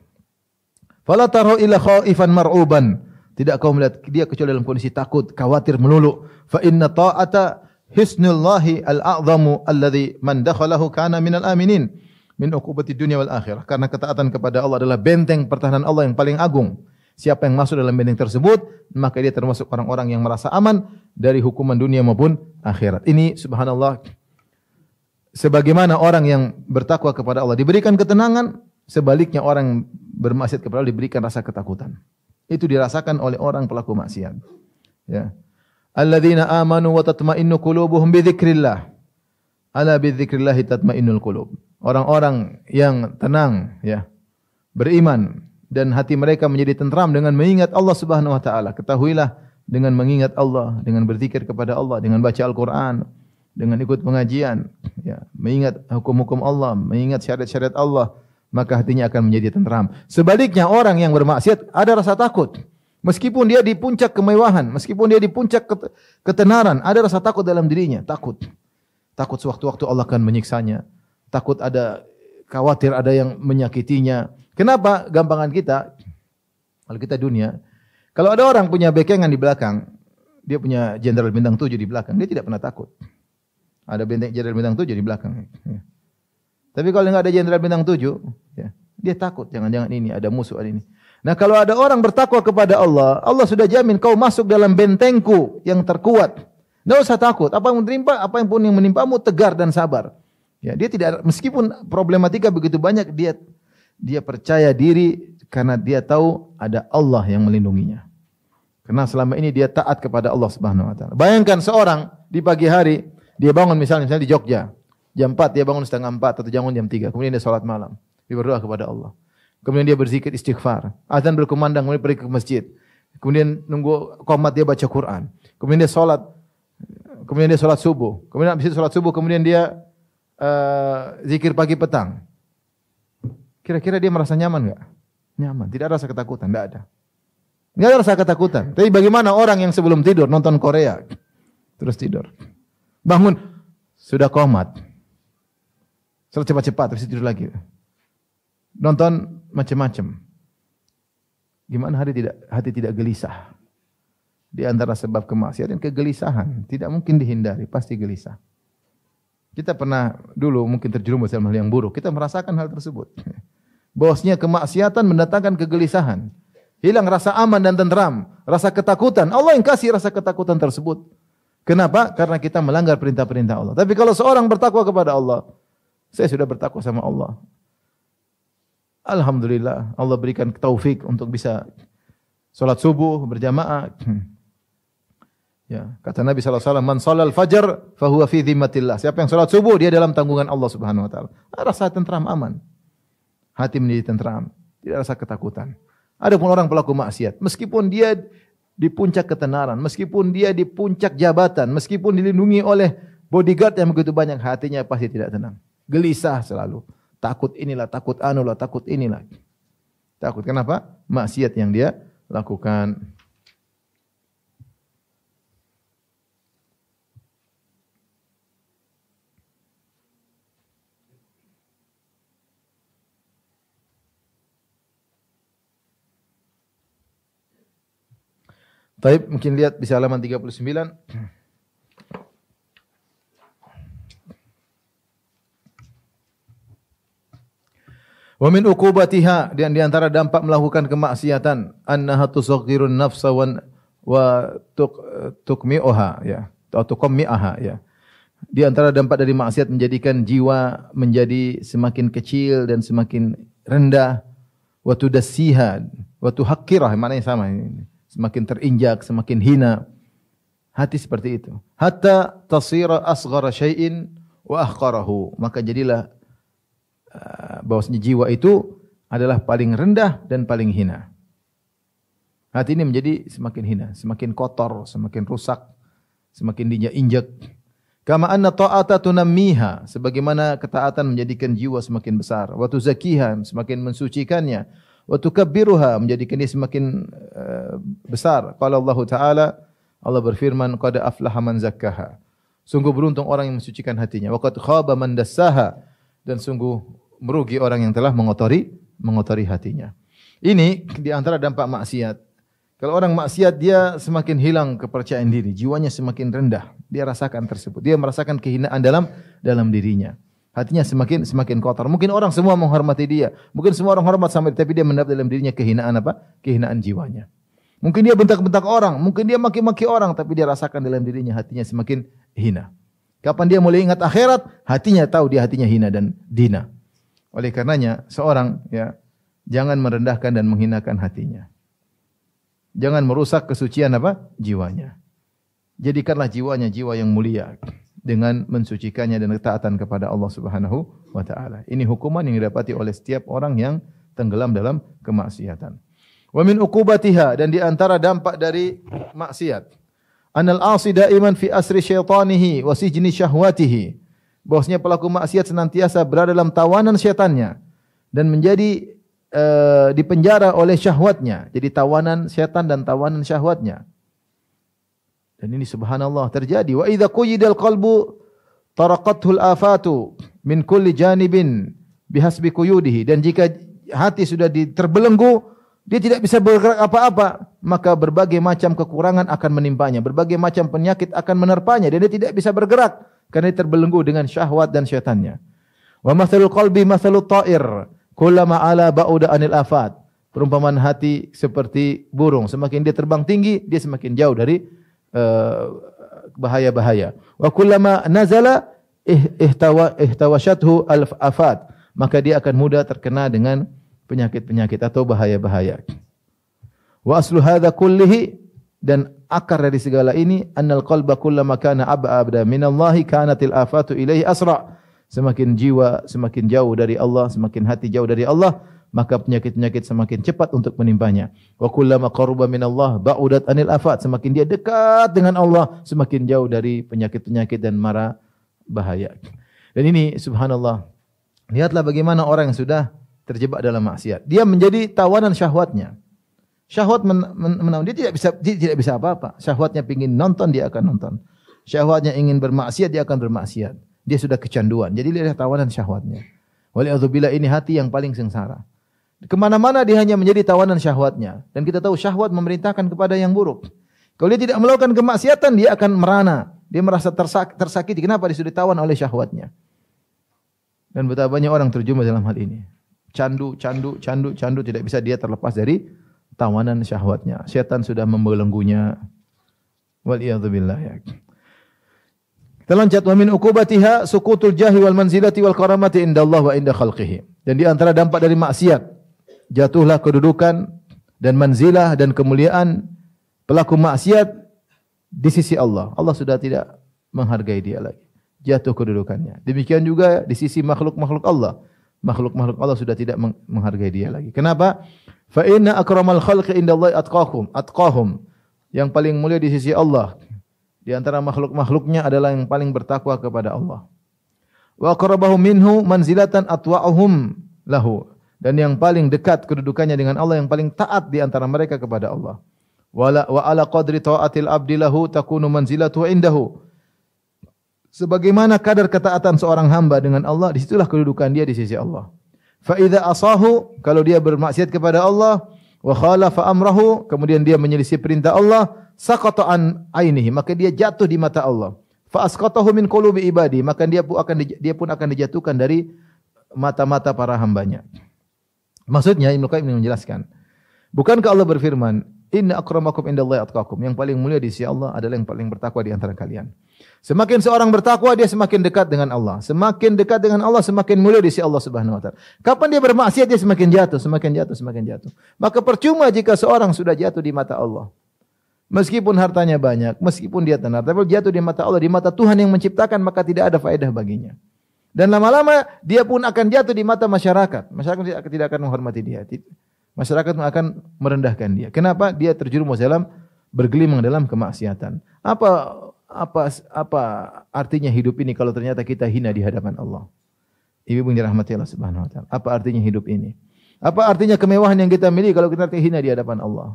Fala taro illa khaifan mar'uban. Tidak kau melihat dia kecuali dalam kondisi takut, khawatir melulu. Fa inna ta'ata hisnullahi al-a'zamu alladhi man dakhalahu kana minal aminin min uqubati dunia wal akhirah karena ketaatan kepada Allah adalah benteng pertahanan Allah yang paling agung. Siapa yang masuk dalam benteng tersebut, maka dia termasuk orang-orang yang merasa aman dari hukuman dunia maupun akhirat. Ini subhanallah sebagaimana orang yang bertakwa kepada Allah diberikan ketenangan, sebaliknya orang yang bermaksiat kepada Allah diberikan rasa ketakutan. Itu dirasakan oleh orang pelaku maksiat. Ya. Alladzina amanu wa tatma'innu qulubuhum bi dzikrillah. Ala bi dzikrillah tatma'innul qulub orang-orang yang tenang ya beriman dan hati mereka menjadi tentram dengan mengingat Allah Subhanahu wa taala. Ketahuilah dengan mengingat Allah, dengan berzikir kepada Allah, dengan baca Al-Qur'an, dengan ikut pengajian, ya, mengingat hukum-hukum Allah, mengingat syariat-syariat Allah, maka hatinya akan menjadi tentram. Sebaliknya orang yang bermaksiat ada rasa takut. Meskipun dia di puncak kemewahan, meskipun dia di puncak ketenaran, ada rasa takut dalam dirinya, takut. Takut sewaktu-waktu Allah akan menyiksanya takut ada khawatir ada yang menyakitinya. Kenapa gampangan kita kalau kita dunia, kalau ada orang punya bekengan di belakang, dia punya jenderal bintang tujuh di belakang, dia tidak pernah takut. Ada bintang jenderal bintang tujuh di belakang. Ya. Tapi kalau nggak ada jenderal bintang tujuh, ya, dia takut jangan-jangan ini ada musuh ada ini. Nah kalau ada orang bertakwa kepada Allah, Allah sudah jamin kau masuk dalam bentengku yang terkuat. Tidak usah takut. Apa yang menimpa, apa yang pun yang menimpamu tegar dan sabar. Ya, dia tidak meskipun problematika begitu banyak dia dia percaya diri karena dia tahu ada Allah yang melindunginya. Karena selama ini dia taat kepada Allah Subhanahu wa taala. Bayangkan seorang di pagi hari dia bangun misalnya misalnya di Jogja. Jam 4 dia bangun setengah 4 atau bangun jam 3. Kemudian dia salat malam. Dia berdoa kepada Allah. Kemudian dia berzikir istighfar. Azan berkumandang kemudian pergi ke masjid. Kemudian nunggu komat dia baca Quran. Kemudian dia salat kemudian dia salat subuh. Kemudian habis itu salat subuh kemudian dia Eh, zikir pagi petang. Kira-kira dia merasa nyaman nggak? Nyaman. Tidak ada rasa ketakutan, tidak ada. tidak ada rasa ketakutan. Tapi bagaimana orang yang sebelum tidur nonton Korea terus tidur, bangun sudah komat, terus cepat-cepat terus tidur lagi, nonton macam-macam. Gimana hati tidak hati tidak gelisah? Di antara sebab kemaksiatan kegelisahan tidak mungkin dihindari, pasti gelisah. Kita pernah dulu mungkin terjerumus dalam hal yang buruk. Kita merasakan hal tersebut. Bosnya kemaksiatan mendatangkan kegelisahan. Hilang rasa aman dan tenteram, rasa ketakutan. Allah yang kasih rasa ketakutan tersebut. Kenapa? Karena kita melanggar perintah-perintah Allah. Tapi kalau seorang bertakwa kepada Allah, saya sudah bertakwa sama Allah. Alhamdulillah, Allah berikan taufik untuk bisa sholat subuh berjamaah. Ya, kata Nabi SAW, Man salal fajar fahuwa fi dhimmatillah. Siapa yang salat subuh, dia dalam tanggungan Allah Subhanahu Wa Taala. Rasa tentram, aman. Hati menjadi tentram. Tidak rasa ketakutan. Ada pun orang pelaku maksiat, meskipun dia di puncak ketenaran, meskipun dia di puncak jabatan, meskipun dilindungi oleh bodyguard yang begitu banyak, hatinya pasti tidak tenang. Gelisah selalu. Takut inilah, takut anulah, takut inilah. Takut kenapa? Maksiat yang dia lakukan. Tapi mungkin lihat bisa halaman 39. Wa min uqubatiha dan di antara dampak melakukan kemaksiatan annaha tusaghirun nafsa wa tuk, tukmi'uha ya atau tuqammi'aha ya. Di antara dampak dari maksiat menjadikan jiwa menjadi semakin kecil dan semakin rendah wa tudassiha wa tuhaqqirah maknanya sama ini semakin terinjak, semakin hina. Hati seperti itu. Hatta tasira asghara syai'in wa ahqarahu. Maka jadilah uh, bahwasanya jiwa itu adalah paling rendah dan paling hina. Hati ini menjadi semakin hina, semakin kotor, semakin rusak, semakin diinjak-injak. Kama anna ta'ata tunammiha, sebagaimana ketaatan menjadikan jiwa semakin besar, waktu tuzakiha, semakin mensucikannya, wa tukabbiruha menjadikan dia semakin uh, besar. Qala Allah Ta'ala Allah berfirman qad aflaha man zakkaha. Sungguh beruntung orang yang mensucikan hatinya. Waktu khaba man dassaha dan sungguh merugi orang yang telah mengotori mengotori hatinya. Ini di antara dampak maksiat. Kalau orang maksiat dia semakin hilang kepercayaan diri, jiwanya semakin rendah. Dia rasakan tersebut. Dia merasakan kehinaan dalam dalam dirinya hatinya semakin semakin kotor. Mungkin orang semua menghormati dia, mungkin semua orang hormat sama dia, tapi dia mendapat dalam dirinya kehinaan apa? Kehinaan jiwanya. Mungkin dia bentak-bentak orang, mungkin dia maki-maki orang, tapi dia rasakan dalam dirinya hatinya semakin hina. Kapan dia mulai ingat akhirat, hatinya tahu dia hatinya hina dan dina. Oleh karenanya, seorang ya jangan merendahkan dan menghinakan hatinya. Jangan merusak kesucian apa? jiwanya. Jadikanlah jiwanya jiwa yang mulia dengan mensucikannya dan ketaatan kepada Allah Subhanahu wa taala. Ini hukuman yang didapati oleh setiap orang yang tenggelam dalam kemaksiatan. Wa min uqubatiha dan di antara dampak dari maksiat. Anal asi daiman fi asri syaitanihi wa sijni syahwatihi. Bahwasanya pelaku maksiat senantiasa berada dalam tawanan syaitannya dan menjadi e, dipenjara oleh syahwatnya. Jadi tawanan syaitan dan tawanan syahwatnya. Dan ini subhanallah terjadi. Wa idza quyidal qalbu taraqathul afatu min kulli janibin bihasbi quyudihi. Dan jika hati sudah diterbelenggu, dia tidak bisa bergerak apa-apa, maka berbagai macam kekurangan akan menimpanya, berbagai macam penyakit akan menerpanya dan dia tidak bisa bergerak karena terbelenggu dengan syahwat dan syaitannya. Wa mathalul qalbi mathalut ta'ir kullama ala ba'uda anil afat. Perumpamaan hati seperti burung, semakin dia terbang tinggi, dia semakin jauh dari Eh, bahaya-bahaya. Wa kullama nazala ihtawa ihtawashathu al afat, maka dia akan mudah terkena dengan penyakit-penyakit atau bahaya-bahaya. Wa aslu hadza kullihi dan akar dari segala ini annal qalba kullama kana ab'abda minallahi kanatil afatu ilaihi asra. Semakin jiwa semakin jauh dari Allah, semakin hati jauh dari Allah, maka penyakit-penyakit semakin cepat untuk menimpanya. Wa kullama qaruba minallah ba'udat anil afat. Semakin dia dekat dengan Allah, semakin jauh dari penyakit-penyakit dan mara bahaya. Dan ini subhanallah. Lihatlah bagaimana orang yang sudah terjebak dalam maksiat. Dia menjadi tawanan syahwatnya. Syahwat men, men, dia tidak bisa dia tidak bisa apa-apa. Syahwatnya ingin nonton dia akan nonton. Syahwatnya ingin bermaksiat dia akan bermaksiat. Dia sudah kecanduan. Jadi lihat tawanan syahwatnya. Waliyadzubillah ini hati yang paling sengsara. Kemana-mana dia hanya menjadi tawanan syahwatnya. Dan kita tahu syahwat memerintahkan kepada yang buruk. Kalau dia tidak melakukan kemaksiatan, dia akan merana. Dia merasa tersak, tersakiti. Kenapa? Dia sudah ditawan oleh syahwatnya. Dan betapa banyak orang terjumah dalam hal ini. Candu, candu, candu, candu. Tidak bisa dia terlepas dari tawanan syahwatnya. Setan sudah membelenggunya. Waliyahzubillah. Ya. Kita loncat wa min uqubatiha sukutul jahi wal manzilati wal karamati inda Allah wa inda khalqihi. Dan di antara dampak dari maksiat jatuhlah kedudukan dan manzilah dan kemuliaan pelaku maksiat di sisi Allah. Allah sudah tidak menghargai dia lagi. Jatuh kedudukannya. Demikian juga di sisi makhluk-makhluk Allah. Makhluk-makhluk Allah sudah tidak menghargai dia lagi. Kenapa? Fa inna akramal khalqi indallahi at atqahum. Yang paling mulia di sisi Allah di antara makhluk-makhluknya adalah yang paling bertakwa kepada Allah. Wa aqrabahu minhu manzilatan atwa'uhum lahu dan yang paling dekat kedudukannya dengan Allah yang paling taat di antara mereka kepada Allah. Wala wa ala qadri taatil abdilahu takunu manzilatu indahu. Sebagaimana kadar ketaatan seorang hamba dengan Allah, disitulah kedudukan dia di sisi Allah. Fa idza asahu, kalau dia bermaksiat kepada Allah, wa khalafa amrahu, kemudian dia menyelisih perintah Allah, saqata an ainihi, maka dia jatuh di mata Allah. Fa asqatahu min qulubi ibadi, maka dia pun akan dia pun akan dijatuhkan dari mata-mata para hambanya. Maksudnya Ibnu Qayyim menjelaskan. Bukankah Allah berfirman, "Inna akramakum indallahi atqakum." Yang paling mulia di sisi Allah adalah yang paling bertakwa di antara kalian. Semakin seorang bertakwa, dia semakin dekat dengan Allah. Semakin dekat dengan Allah, semakin mulia di sisi Allah Subhanahu wa taala. Kapan dia bermaksiat, dia semakin jatuh, semakin jatuh, semakin jatuh. Maka percuma jika seorang sudah jatuh di mata Allah. Meskipun hartanya banyak, meskipun dia tenar, tapi jatuh di mata Allah, di mata Tuhan yang menciptakan, maka tidak ada faedah baginya. Dan lama-lama dia pun akan jatuh di mata masyarakat. Masyarakat tidak akan menghormati dia. Masyarakat akan merendahkan dia. Kenapa? Dia terjerumus dalam bergelimang dalam kemaksiatan. Apa apa apa artinya hidup ini kalau ternyata kita hina di hadapan Allah? Ibu yang dirahmati Allah Subhanahu wa taala. Apa artinya hidup ini? Apa artinya kemewahan yang kita miliki kalau kita hina di hadapan Allah?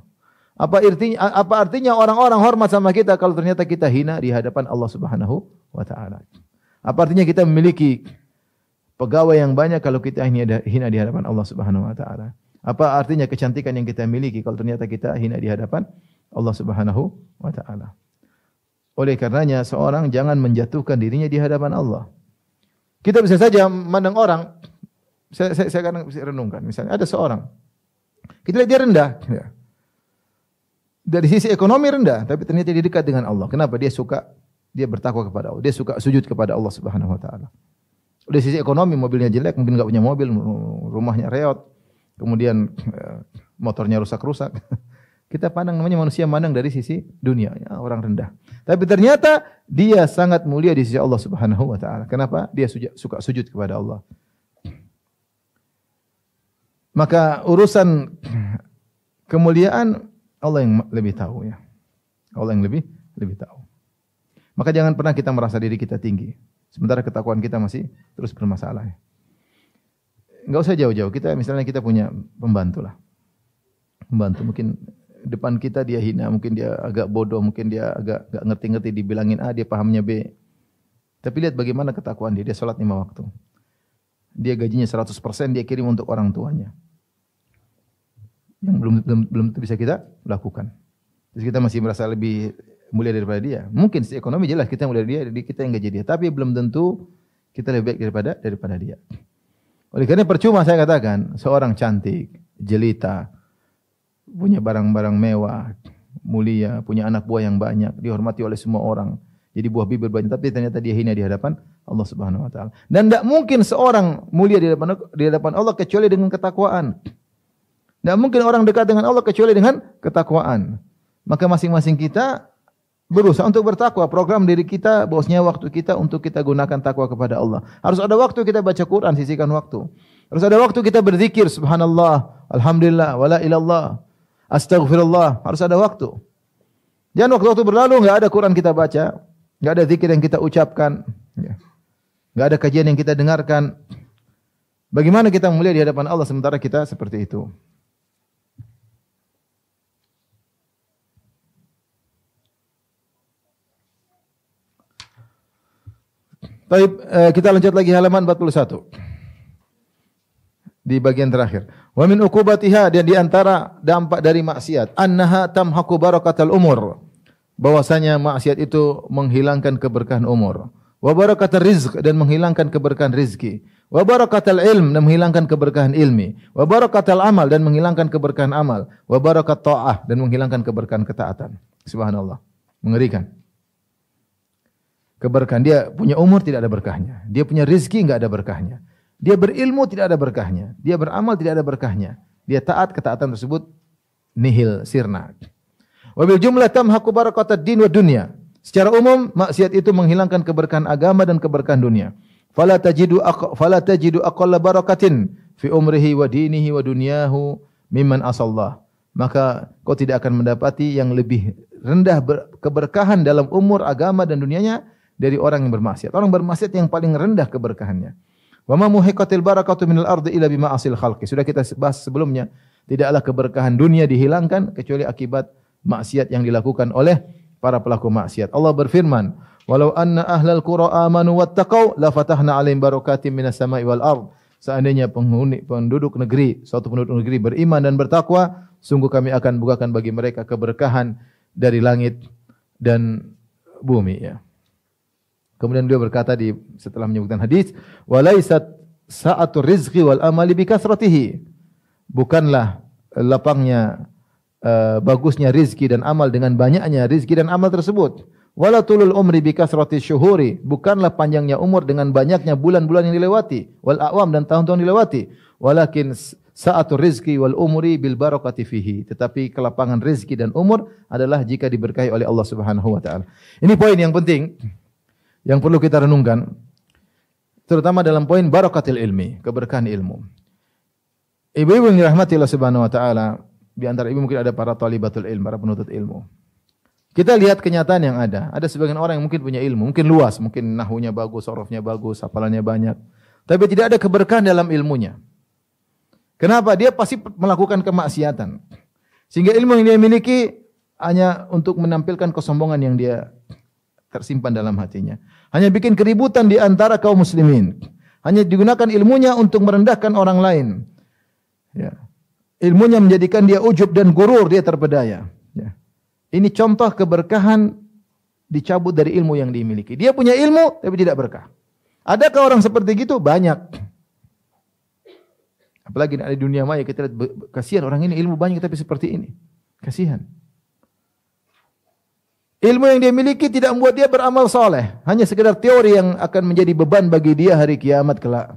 Apa artinya apa artinya orang-orang hormat sama kita kalau ternyata kita hina di hadapan Allah Subhanahu wa taala? Apa artinya kita memiliki pegawai yang banyak kalau kita hina di hadapan Allah Subhanahu wa taala? Apa artinya kecantikan yang kita miliki kalau ternyata kita hina di hadapan Allah Subhanahu wa taala? Oleh karenanya seorang jangan menjatuhkan dirinya di hadapan Allah. Kita bisa saja memandang orang saya saya, saya renungkan misalnya ada seorang kita lihat dia rendah ya. Dari sisi ekonomi rendah tapi ternyata dia dekat dengan Allah. Kenapa dia suka dia bertakwa kepada Allah. Dia suka sujud kepada Allah Subhanahu wa taala. Dari sisi ekonomi mobilnya jelek, mungkin nggak punya mobil, rumahnya reot, kemudian eh, motornya rusak-rusak. Kita pandang namanya manusia pandang dari sisi dunia, ya, orang rendah. Tapi ternyata dia sangat mulia di sisi Allah Subhanahu wa taala. Kenapa? Dia suka sujud kepada Allah. Maka urusan kemuliaan Allah yang lebih tahu ya. Allah yang lebih lebih tahu. Maka jangan pernah kita merasa diri kita tinggi. Sementara ketakuan kita masih terus bermasalah. Enggak usah jauh-jauh. Kita misalnya kita punya pembantu lah. Pembantu mungkin depan kita dia hina, mungkin dia agak bodoh, mungkin dia agak enggak ngerti-ngerti dibilangin A, dia pahamnya B. Tapi lihat bagaimana ketakuan dia. Dia sholat lima waktu. Dia gajinya 100%, dia kirim untuk orang tuanya. Yang belum belum, belum bisa kita lakukan. Terus kita masih merasa lebih mulia daripada dia. Mungkin si ekonomi jelas kita yang mulia dia, jadi kita yang jadi dia. Tapi belum tentu kita lebih baik daripada daripada dia. Oleh karena percuma saya katakan, seorang cantik, jelita, punya barang-barang mewah, mulia, punya anak buah yang banyak, dihormati oleh semua orang. Jadi buah bibir banyak, tapi ternyata dia hina di hadapan Allah Subhanahu wa taala. Dan tidak mungkin seorang mulia di hadapan di hadapan Allah kecuali dengan ketakwaan. Tidak mungkin orang dekat dengan Allah kecuali dengan ketakwaan. Maka masing-masing kita berusaha untuk bertakwa. Program diri kita bahwasanya waktu kita untuk kita gunakan takwa kepada Allah. Harus ada waktu kita baca Quran, sisihkan waktu. Harus ada waktu kita berzikir subhanallah, alhamdulillah, wala ilallah, astagfirullah. Harus ada waktu. Jangan waktu-waktu berlalu enggak ada Quran kita baca, enggak ada zikir yang kita ucapkan, Enggak ya. ada kajian yang kita dengarkan. Bagaimana kita mulia di hadapan Allah sementara kita seperti itu? Baik, eh, kita lanjut lagi halaman 41. Di bagian terakhir. Wa min uqubatiha dan di antara dampak dari maksiat, annaha tamhaqu barakatal umur. Bahwasanya maksiat itu menghilangkan keberkahan umur. Wa barakatal rizq dan menghilangkan keberkahan rizki. wa barakatal ilm dan menghilangkan keberkahan ilmi, wa barakatal amal dan menghilangkan keberkahan amal, wa barakat ta'ah dan menghilangkan keberkahan ketaatan. Subhanallah. Mengerikan keberkahan. Dia punya umur tidak ada berkahnya. Dia punya rezeki nggak ada berkahnya. Dia berilmu tidak ada berkahnya. Dia beramal tidak ada berkahnya. Dia taat ketaatan tersebut nihil sirna. Wabil jumlah tamhaqu barakatad din wa dunia. Secara umum maksiat itu menghilangkan keberkahan agama dan keberkahan dunia. Fala tajidu fala tajidu aqalla barakatin fi umrihi wa dinihi wa dunyahu mimman asallah. Maka kau tidak akan mendapati yang lebih rendah keberkahan dalam umur agama dan dunianya dari orang yang bermaksiat. Orang bermaksiat yang paling rendah keberkahannya. Wa ma muhiqatil barakatu minal ardi illa bima asil khalqi. Sudah kita bahas sebelumnya. Tidaklah keberkahan dunia dihilangkan kecuali akibat maksiat yang dilakukan oleh para pelaku maksiat. Allah berfirman, "Walau anna ahlal qura amanu wattaqau la fatahna 'alaihim barakatim minas sama'i wal ard." Seandainya penghuni penduduk negeri, suatu penduduk negeri beriman dan bertakwa, sungguh kami akan bukakan bagi mereka keberkahan dari langit dan bumi ya. Kemudian dia berkata di setelah menyebutkan hadis, "Walaisat sa'atu rizqi wal amali bi kasratihi." Bukanlah eh, lapangnya uh, bagusnya rizki dan amal dengan banyaknya rizki dan amal tersebut. Wala tulul umri bi kasrati syuhuri, bukanlah panjangnya umur dengan banyaknya bulan-bulan yang dilewati, wal awam dan tahun-tahun dilewati. Walakin sa'atu rizki wal umri bil barakati fihi. Tetapi kelapangan rizki dan umur adalah jika diberkahi oleh Allah Subhanahu wa taala. Ini poin yang penting yang perlu kita renungkan terutama dalam poin barokatil ilmi, keberkahan ilmu. Ibu-ibu yang dirahmati Allah Subhanahu wa taala, di antara ibu mungkin ada para talibatul ilm, para penuntut ilmu. Kita lihat kenyataan yang ada. Ada sebagian orang yang mungkin punya ilmu, mungkin luas, mungkin nahunya bagus, sorofnya bagus, hafalannya banyak. Tapi tidak ada keberkahan dalam ilmunya. Kenapa? Dia pasti melakukan kemaksiatan. Sehingga ilmu yang dia miliki hanya untuk menampilkan kesombongan yang dia tersimpan dalam hatinya. Hanya bikin keributan di antara kaum muslimin. Hanya digunakan ilmunya untuk merendahkan orang lain. Ya. Ilmunya menjadikan dia ujub dan gurur, dia terpedaya. Ya. Ini contoh keberkahan dicabut dari ilmu yang dimiliki. Dia punya ilmu tapi tidak berkah. Adakah orang seperti itu Banyak. Apalagi di dunia maya kita lihat kasihan orang ini ilmu banyak tapi seperti ini. Kasihan. Ilmu yang dia miliki tidak membuat dia beramal soleh. Hanya sekedar teori yang akan menjadi beban bagi dia hari kiamat kelak.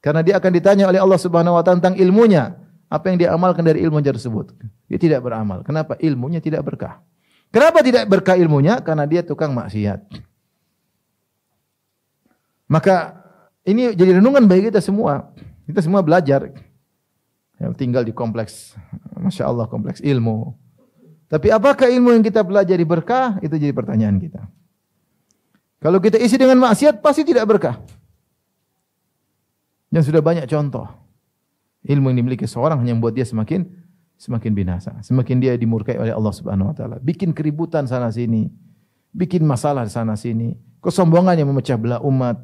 Karena dia akan ditanya oleh Allah Subhanahu Wa Taala tentang ilmunya. Apa yang dia amalkan dari ilmunya tersebut. Dia tidak beramal. Kenapa? Ilmunya tidak berkah. Kenapa tidak berkah ilmunya? Karena dia tukang maksiat. Maka ini jadi renungan bagi kita semua. Kita semua belajar. Yang tinggal di kompleks, Masya Allah kompleks ilmu tapi apakah ilmu yang kita pelajari berkah? Itu jadi pertanyaan kita. Kalau kita isi dengan maksiat pasti tidak berkah. Yang sudah banyak contoh. Ilmu yang dimiliki seorang hanya membuat dia semakin semakin binasa, semakin dia dimurkai oleh Allah Subhanahu wa taala. Bikin keributan sana sini, bikin masalah sana sini, kesombongan yang memecah belah umat.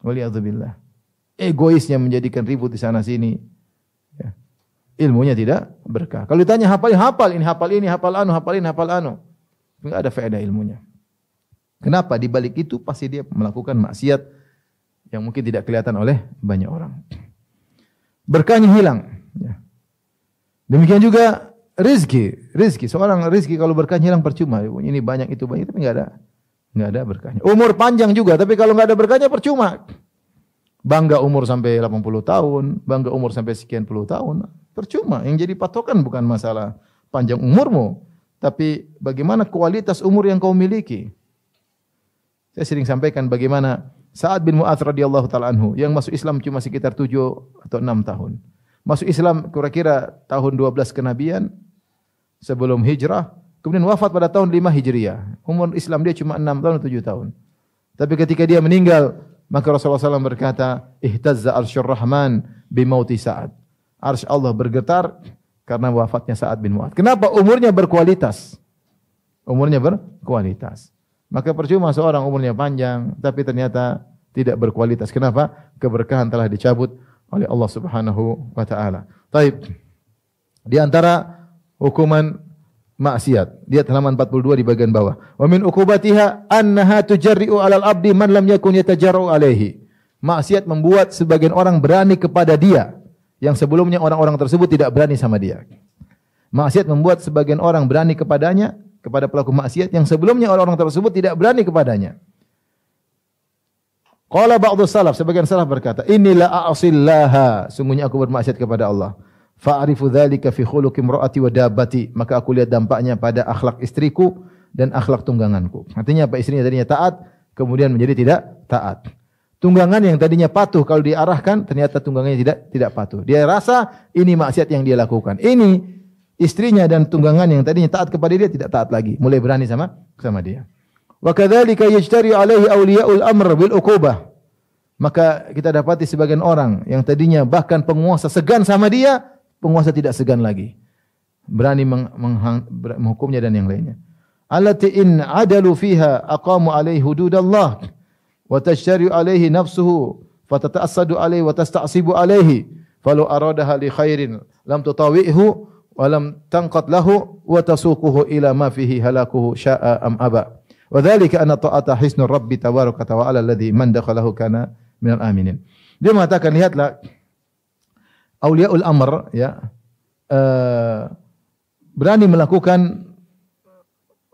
Waliyadzubillah. Egoisnya menjadikan ribut di sana sini. Ya ilmunya tidak berkah. Kalau ditanya hafal, hafal ini, hafal ini, hafal anu, hafal ini, hafal anu. Enggak ada faedah ilmunya. Kenapa? Di balik itu pasti dia melakukan maksiat yang mungkin tidak kelihatan oleh banyak orang. Berkahnya hilang. Ya. Demikian juga rizki. Rizki. Seorang rizki kalau berkahnya hilang percuma. Ini banyak, itu banyak, tapi enggak ada. Enggak ada berkahnya. Umur panjang juga, tapi kalau enggak ada berkahnya percuma. Bangga umur sampai 80 tahun, bangga umur sampai sekian puluh tahun, Percuma. Yang jadi patokan bukan masalah panjang umurmu, tapi bagaimana kualitas umur yang kau miliki. Saya sering sampaikan bagaimana Sa'ad bin Mu'adz radhiyallahu taala anhu yang masuk Islam cuma sekitar 7 atau 6 tahun. Masuk Islam kira-kira tahun 12 kenabian sebelum hijrah, kemudian wafat pada tahun 5 Hijriah. Umur Islam dia cuma 6 tahun atau 7 tahun. Tapi ketika dia meninggal, maka Rasulullah SAW berkata, "Ihtazza arsyur rahman bimauti Sa'ad." arsy Allah bergetar karena wafatnya Sa'ad bin Mu'ad. Kenapa? Umurnya berkualitas. Umurnya berkualitas. Maka percuma seorang umurnya panjang tapi ternyata tidak berkualitas. Kenapa? Keberkahan telah dicabut oleh Allah Subhanahu wa taala. Taib. Di antara hukuman maksiat. Lihat halaman 42 di bagian bawah. Wa min uqubatiha annaha tujarri'u 'alal 'abdi man lam yakun alaihi. Maksiat membuat sebagian orang berani kepada dia yang sebelumnya orang-orang tersebut tidak berani sama dia. Maksiat membuat sebagian orang berani kepadanya, kepada pelaku maksiat yang sebelumnya orang-orang tersebut tidak berani kepadanya. Qala ba'du salaf, sebagian salaf berkata, "Inilah a'sillaha, sungguhnya aku bermaksiat kepada Allah." Fa'rifu dzalika fi khuluqi imraati wa dabbati, maka aku lihat dampaknya pada akhlak istriku dan akhlak tungganganku. Artinya apa? Istrinya tadinya taat, kemudian menjadi tidak taat. Tunggangan yang tadinya patuh kalau diarahkan ternyata tunggangannya tidak tidak patuh. Dia rasa ini maksiat yang dia lakukan. Ini istrinya dan tunggangan yang tadinya taat kepada dia tidak taat lagi. Mulai berani sama sama dia. Wa kadzalika yajtari alaihi awliyaul amr bil uqubah. Maka kita dapati sebagian orang yang tadinya bahkan penguasa segan sama dia, penguasa tidak segan lagi. Berani menghukumnya dan yang lainnya. Allati in adalu fiha aqamu alaihi hududallah wa tashtari alaihi nafsuhu fatata'assadu alaihi wa tasta'sibu alaihi falau aradaha li khairin lam tutawihu wa lam tanqat lahu wa tasuquhu ila ma fihi halakuhu sya'a am aba wa dhalika anna ta'ata hisnur rabbi tabaraka wa ala alladhi man dakhalahu kana aminin dia mengatakan lihatlah auliaul amr ya uh, berani melakukan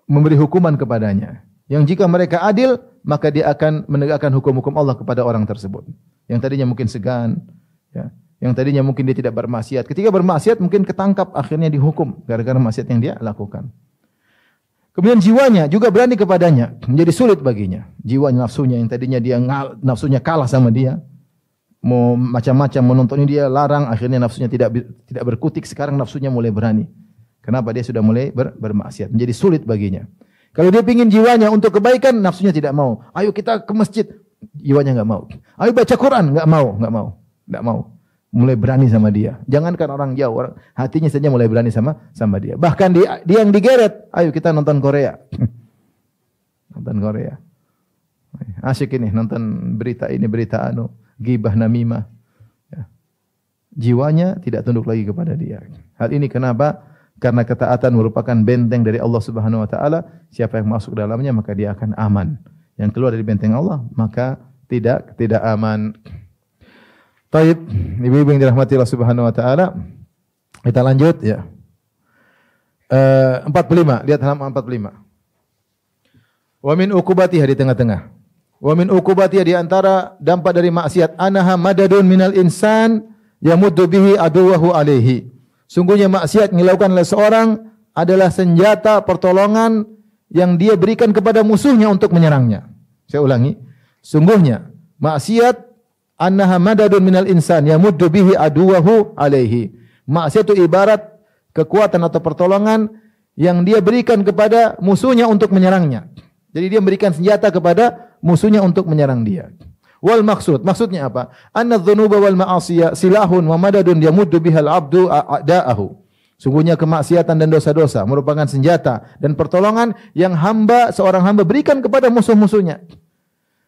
memberi hukuman kepadanya yang jika mereka adil maka dia akan menegakkan hukum-hukum Allah kepada orang tersebut. Yang tadinya mungkin segan, ya. Yang tadinya mungkin dia tidak bermaksiat. Ketika bermaksiat mungkin ketangkap akhirnya dihukum gara-gara maksiat yang dia lakukan. Kemudian jiwanya juga berani kepadanya, menjadi sulit baginya. Jiwanya nafsunya yang tadinya dia ngal, nafsunya kalah sama dia, mau macam-macam menontonnya dia larang, akhirnya nafsunya tidak tidak berkutik, sekarang nafsunya mulai berani. Kenapa dia sudah mulai ber, bermaksiat, menjadi sulit baginya. Kalau dia pingin jiwanya untuk kebaikan, nafsunya tidak mau. Ayo kita ke masjid, jiwanya nggak mau. Ayo baca Quran, nggak mau, nggak mau, nggak mau. Mulai berani sama dia. Jangankan orang jauh, orang hatinya saja mulai berani sama sama dia. Bahkan dia, dia yang digeret, ayo kita nonton Korea. nonton Korea. Asyik ini nonton berita ini berita anu gibah namimah. Ya. Jiwanya tidak tunduk lagi kepada dia. Hal ini kenapa? karena ketaatan merupakan benteng dari Allah Subhanahu wa taala, siapa yang masuk dalamnya maka dia akan aman. Yang keluar dari benteng Allah maka tidak tidak aman. Taib, ibu-ibu yang dirahmati Allah Subhanahu wa taala. Kita lanjut ya. Eh, uh, 45, lihat halaman 45. Wamin ukubati uqubatiha di tengah-tengah. Wamin ukubati di antara dampak dari maksiat anaha madadun minal insan yamuddu bihi aduwahu alaihi. Sungguhnya maksiat yang dilakukan oleh seorang adalah senjata pertolongan yang dia berikan kepada musuhnya untuk menyerangnya. Saya ulangi. Sungguhnya maksiat annaha madadun minal insan yamuddu bihi aduwahu alaihi. Maksiat itu ibarat kekuatan atau pertolongan yang dia berikan kepada musuhnya untuk menyerangnya. Jadi dia memberikan senjata kepada musuhnya untuk menyerang dia. Wal maksud, maksudnya apa? Anna dhunuba wal ma'asiyah silahun wa madadun yamuddu bihal abdu a'da'ahu. Sungguhnya kemaksiatan dan dosa-dosa merupakan senjata dan pertolongan yang hamba seorang hamba berikan kepada musuh-musuhnya.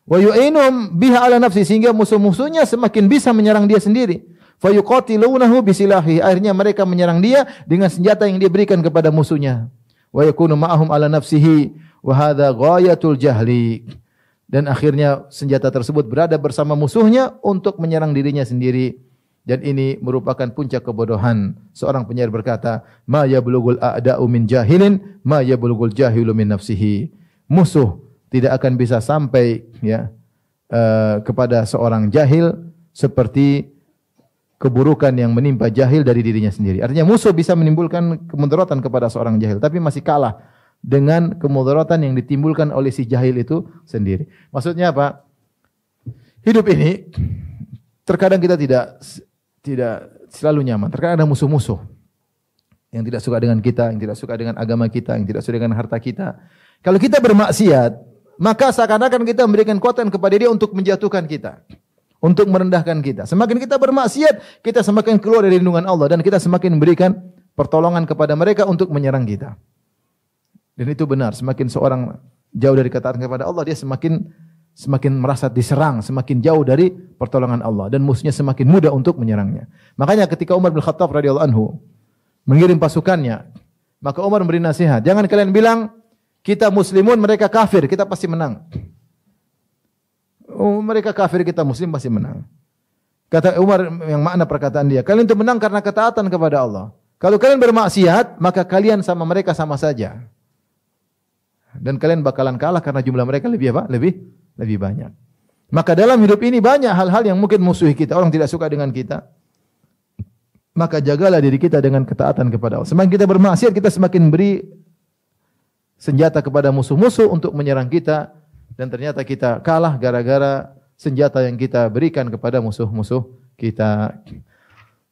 Wa yu'inum biha ala nafsi sehingga musuh-musuhnya semakin bisa menyerang dia sendiri. Fa yuqatilunahu bisilahi. Akhirnya mereka menyerang dia dengan senjata yang dia berikan kepada musuhnya. Wa yakunu ma'ahum ala nafsihi wa hadha ghayatul jahli dan akhirnya senjata tersebut berada bersama musuhnya untuk menyerang dirinya sendiri dan ini merupakan puncak kebodohan seorang penyair berkata ma yablugul a'da'u umin jahilin ma yablugul jahilu min nafsihi musuh tidak akan bisa sampai ya uh, kepada seorang jahil seperti keburukan yang menimpa jahil dari dirinya sendiri artinya musuh bisa menimbulkan kemudaratan kepada seorang jahil tapi masih kalah dengan kemudaratan yang ditimbulkan oleh si jahil itu sendiri. Maksudnya apa? Hidup ini terkadang kita tidak tidak selalu nyaman. Terkadang ada musuh-musuh yang tidak suka dengan kita, yang tidak suka dengan agama kita, yang tidak suka dengan harta kita. Kalau kita bermaksiat, maka seakan-akan kita memberikan kuatan kepada dia untuk menjatuhkan kita, untuk merendahkan kita. Semakin kita bermaksiat, kita semakin keluar dari lindungan Allah dan kita semakin memberikan pertolongan kepada mereka untuk menyerang kita. Dan itu benar, semakin seorang jauh dari ketaatan kepada Allah, dia semakin semakin merasa diserang, semakin jauh dari pertolongan Allah dan musuhnya semakin mudah untuk menyerangnya. Makanya ketika Umar bin Khattab radhiyallahu anhu mengirim pasukannya, maka Umar memberi nasihat, jangan kalian bilang kita muslimun mereka kafir, kita pasti menang. Oh, mereka kafir kita muslim pasti menang. Kata Umar yang makna perkataan dia, kalian itu menang karena ketaatan kepada Allah. Kalau kalian bermaksiat, maka kalian sama mereka sama saja dan kalian bakalan kalah karena jumlah mereka lebih apa? Lebih lebih banyak. Maka dalam hidup ini banyak hal-hal yang mungkin musuh kita, orang tidak suka dengan kita. Maka jagalah diri kita dengan ketaatan kepada Allah. Semakin kita bermaksiat, kita semakin beri senjata kepada musuh-musuh untuk menyerang kita dan ternyata kita kalah gara-gara senjata yang kita berikan kepada musuh-musuh kita.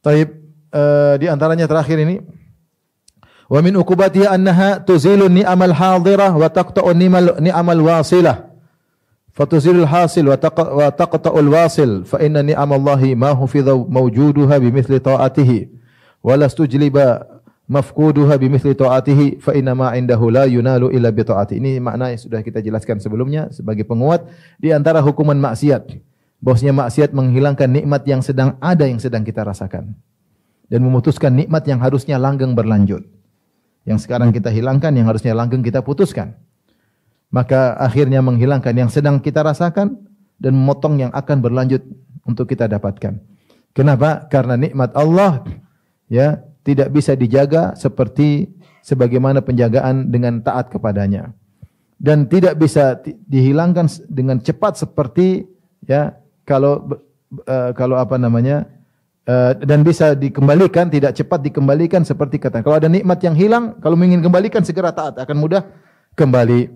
Taib uh, di antaranya terakhir ini Wa min ukubatiha annaha tuzilu ni'amal hadirah wa taqta'u ni'amal wasilah. Fatuzilul hasil wa taqta'ul wasil fa inna ni'amallahi ma hufidha mawjuduha bimithli ta'atihi wa lastujliba mafkuduha bimithli ta'atihi fa inna ma indahu la yunalu illa Ini makna yang sudah kita jelaskan sebelumnya sebagai penguat di antara hukuman maksiat. Bosnya maksiat menghilangkan nikmat yang sedang ada yang sedang kita rasakan dan memutuskan nikmat yang harusnya langgeng berlanjut. Yang sekarang kita hilangkan, yang harusnya langgeng kita putuskan. Maka akhirnya menghilangkan yang sedang kita rasakan dan memotong yang akan berlanjut untuk kita dapatkan. Kenapa? Karena nikmat Allah ya tidak bisa dijaga seperti sebagaimana penjagaan dengan taat kepadanya. Dan tidak bisa dihilangkan dengan cepat seperti ya kalau uh, kalau apa namanya Eh, dan bisa dikembalikan tidak cepat dikembalikan seperti kata kalau ada nikmat yang hilang kalau ingin kembalikan segera taat akan mudah kembali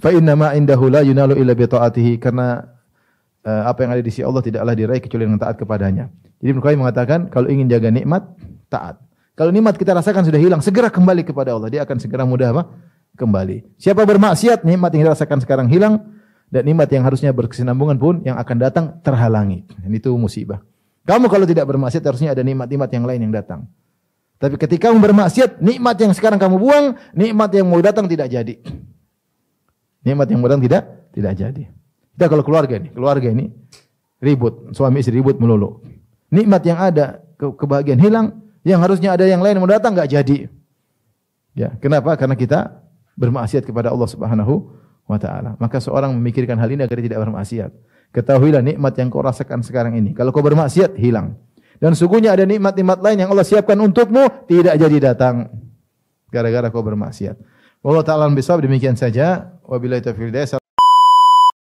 fa inna ma indahu la yunalu illa bi taatihi karena uh, apa yang ada di sisi Allah tidaklah diraih kecuali dengan taat kepadanya jadi Ibnu Qayyim mengatakan kalau ingin jaga nikmat taat kalau nikmat kita rasakan sudah hilang segera kembali kepada Allah dia akan segera mudah apa kembali siapa bermaksiat nikmat yang dirasakan sekarang hilang dan nikmat yang harusnya berkesinambungan pun yang akan datang terhalangi dan itu musibah kamu kalau tidak bermaksiat harusnya ada nikmat-nikmat yang lain yang datang. Tapi ketika kamu bermaksiat, nikmat yang sekarang kamu buang, nikmat yang mau datang tidak jadi. Nikmat yang mau datang tidak tidak jadi. Kita kalau keluarga ini, keluarga ini ribut, suami istri ribut melulu. Nikmat yang ada, ke kebahagiaan hilang, yang harusnya ada yang lain yang mau datang nggak jadi. Ya, kenapa? Karena kita bermaksiat kepada Allah Subhanahu wa taala. Maka seorang memikirkan hal ini agar tidak bermaksiat. Ketahuilah nikmat yang kau rasakan sekarang ini. Kalau kau bermaksiat, hilang. Dan sungguhnya ada nikmat-nikmat lain yang Allah siapkan untukmu, tidak jadi datang. Gara-gara kau bermaksiat. Wallahu ta'ala bisawab, demikian saja. Wabillahi taufiq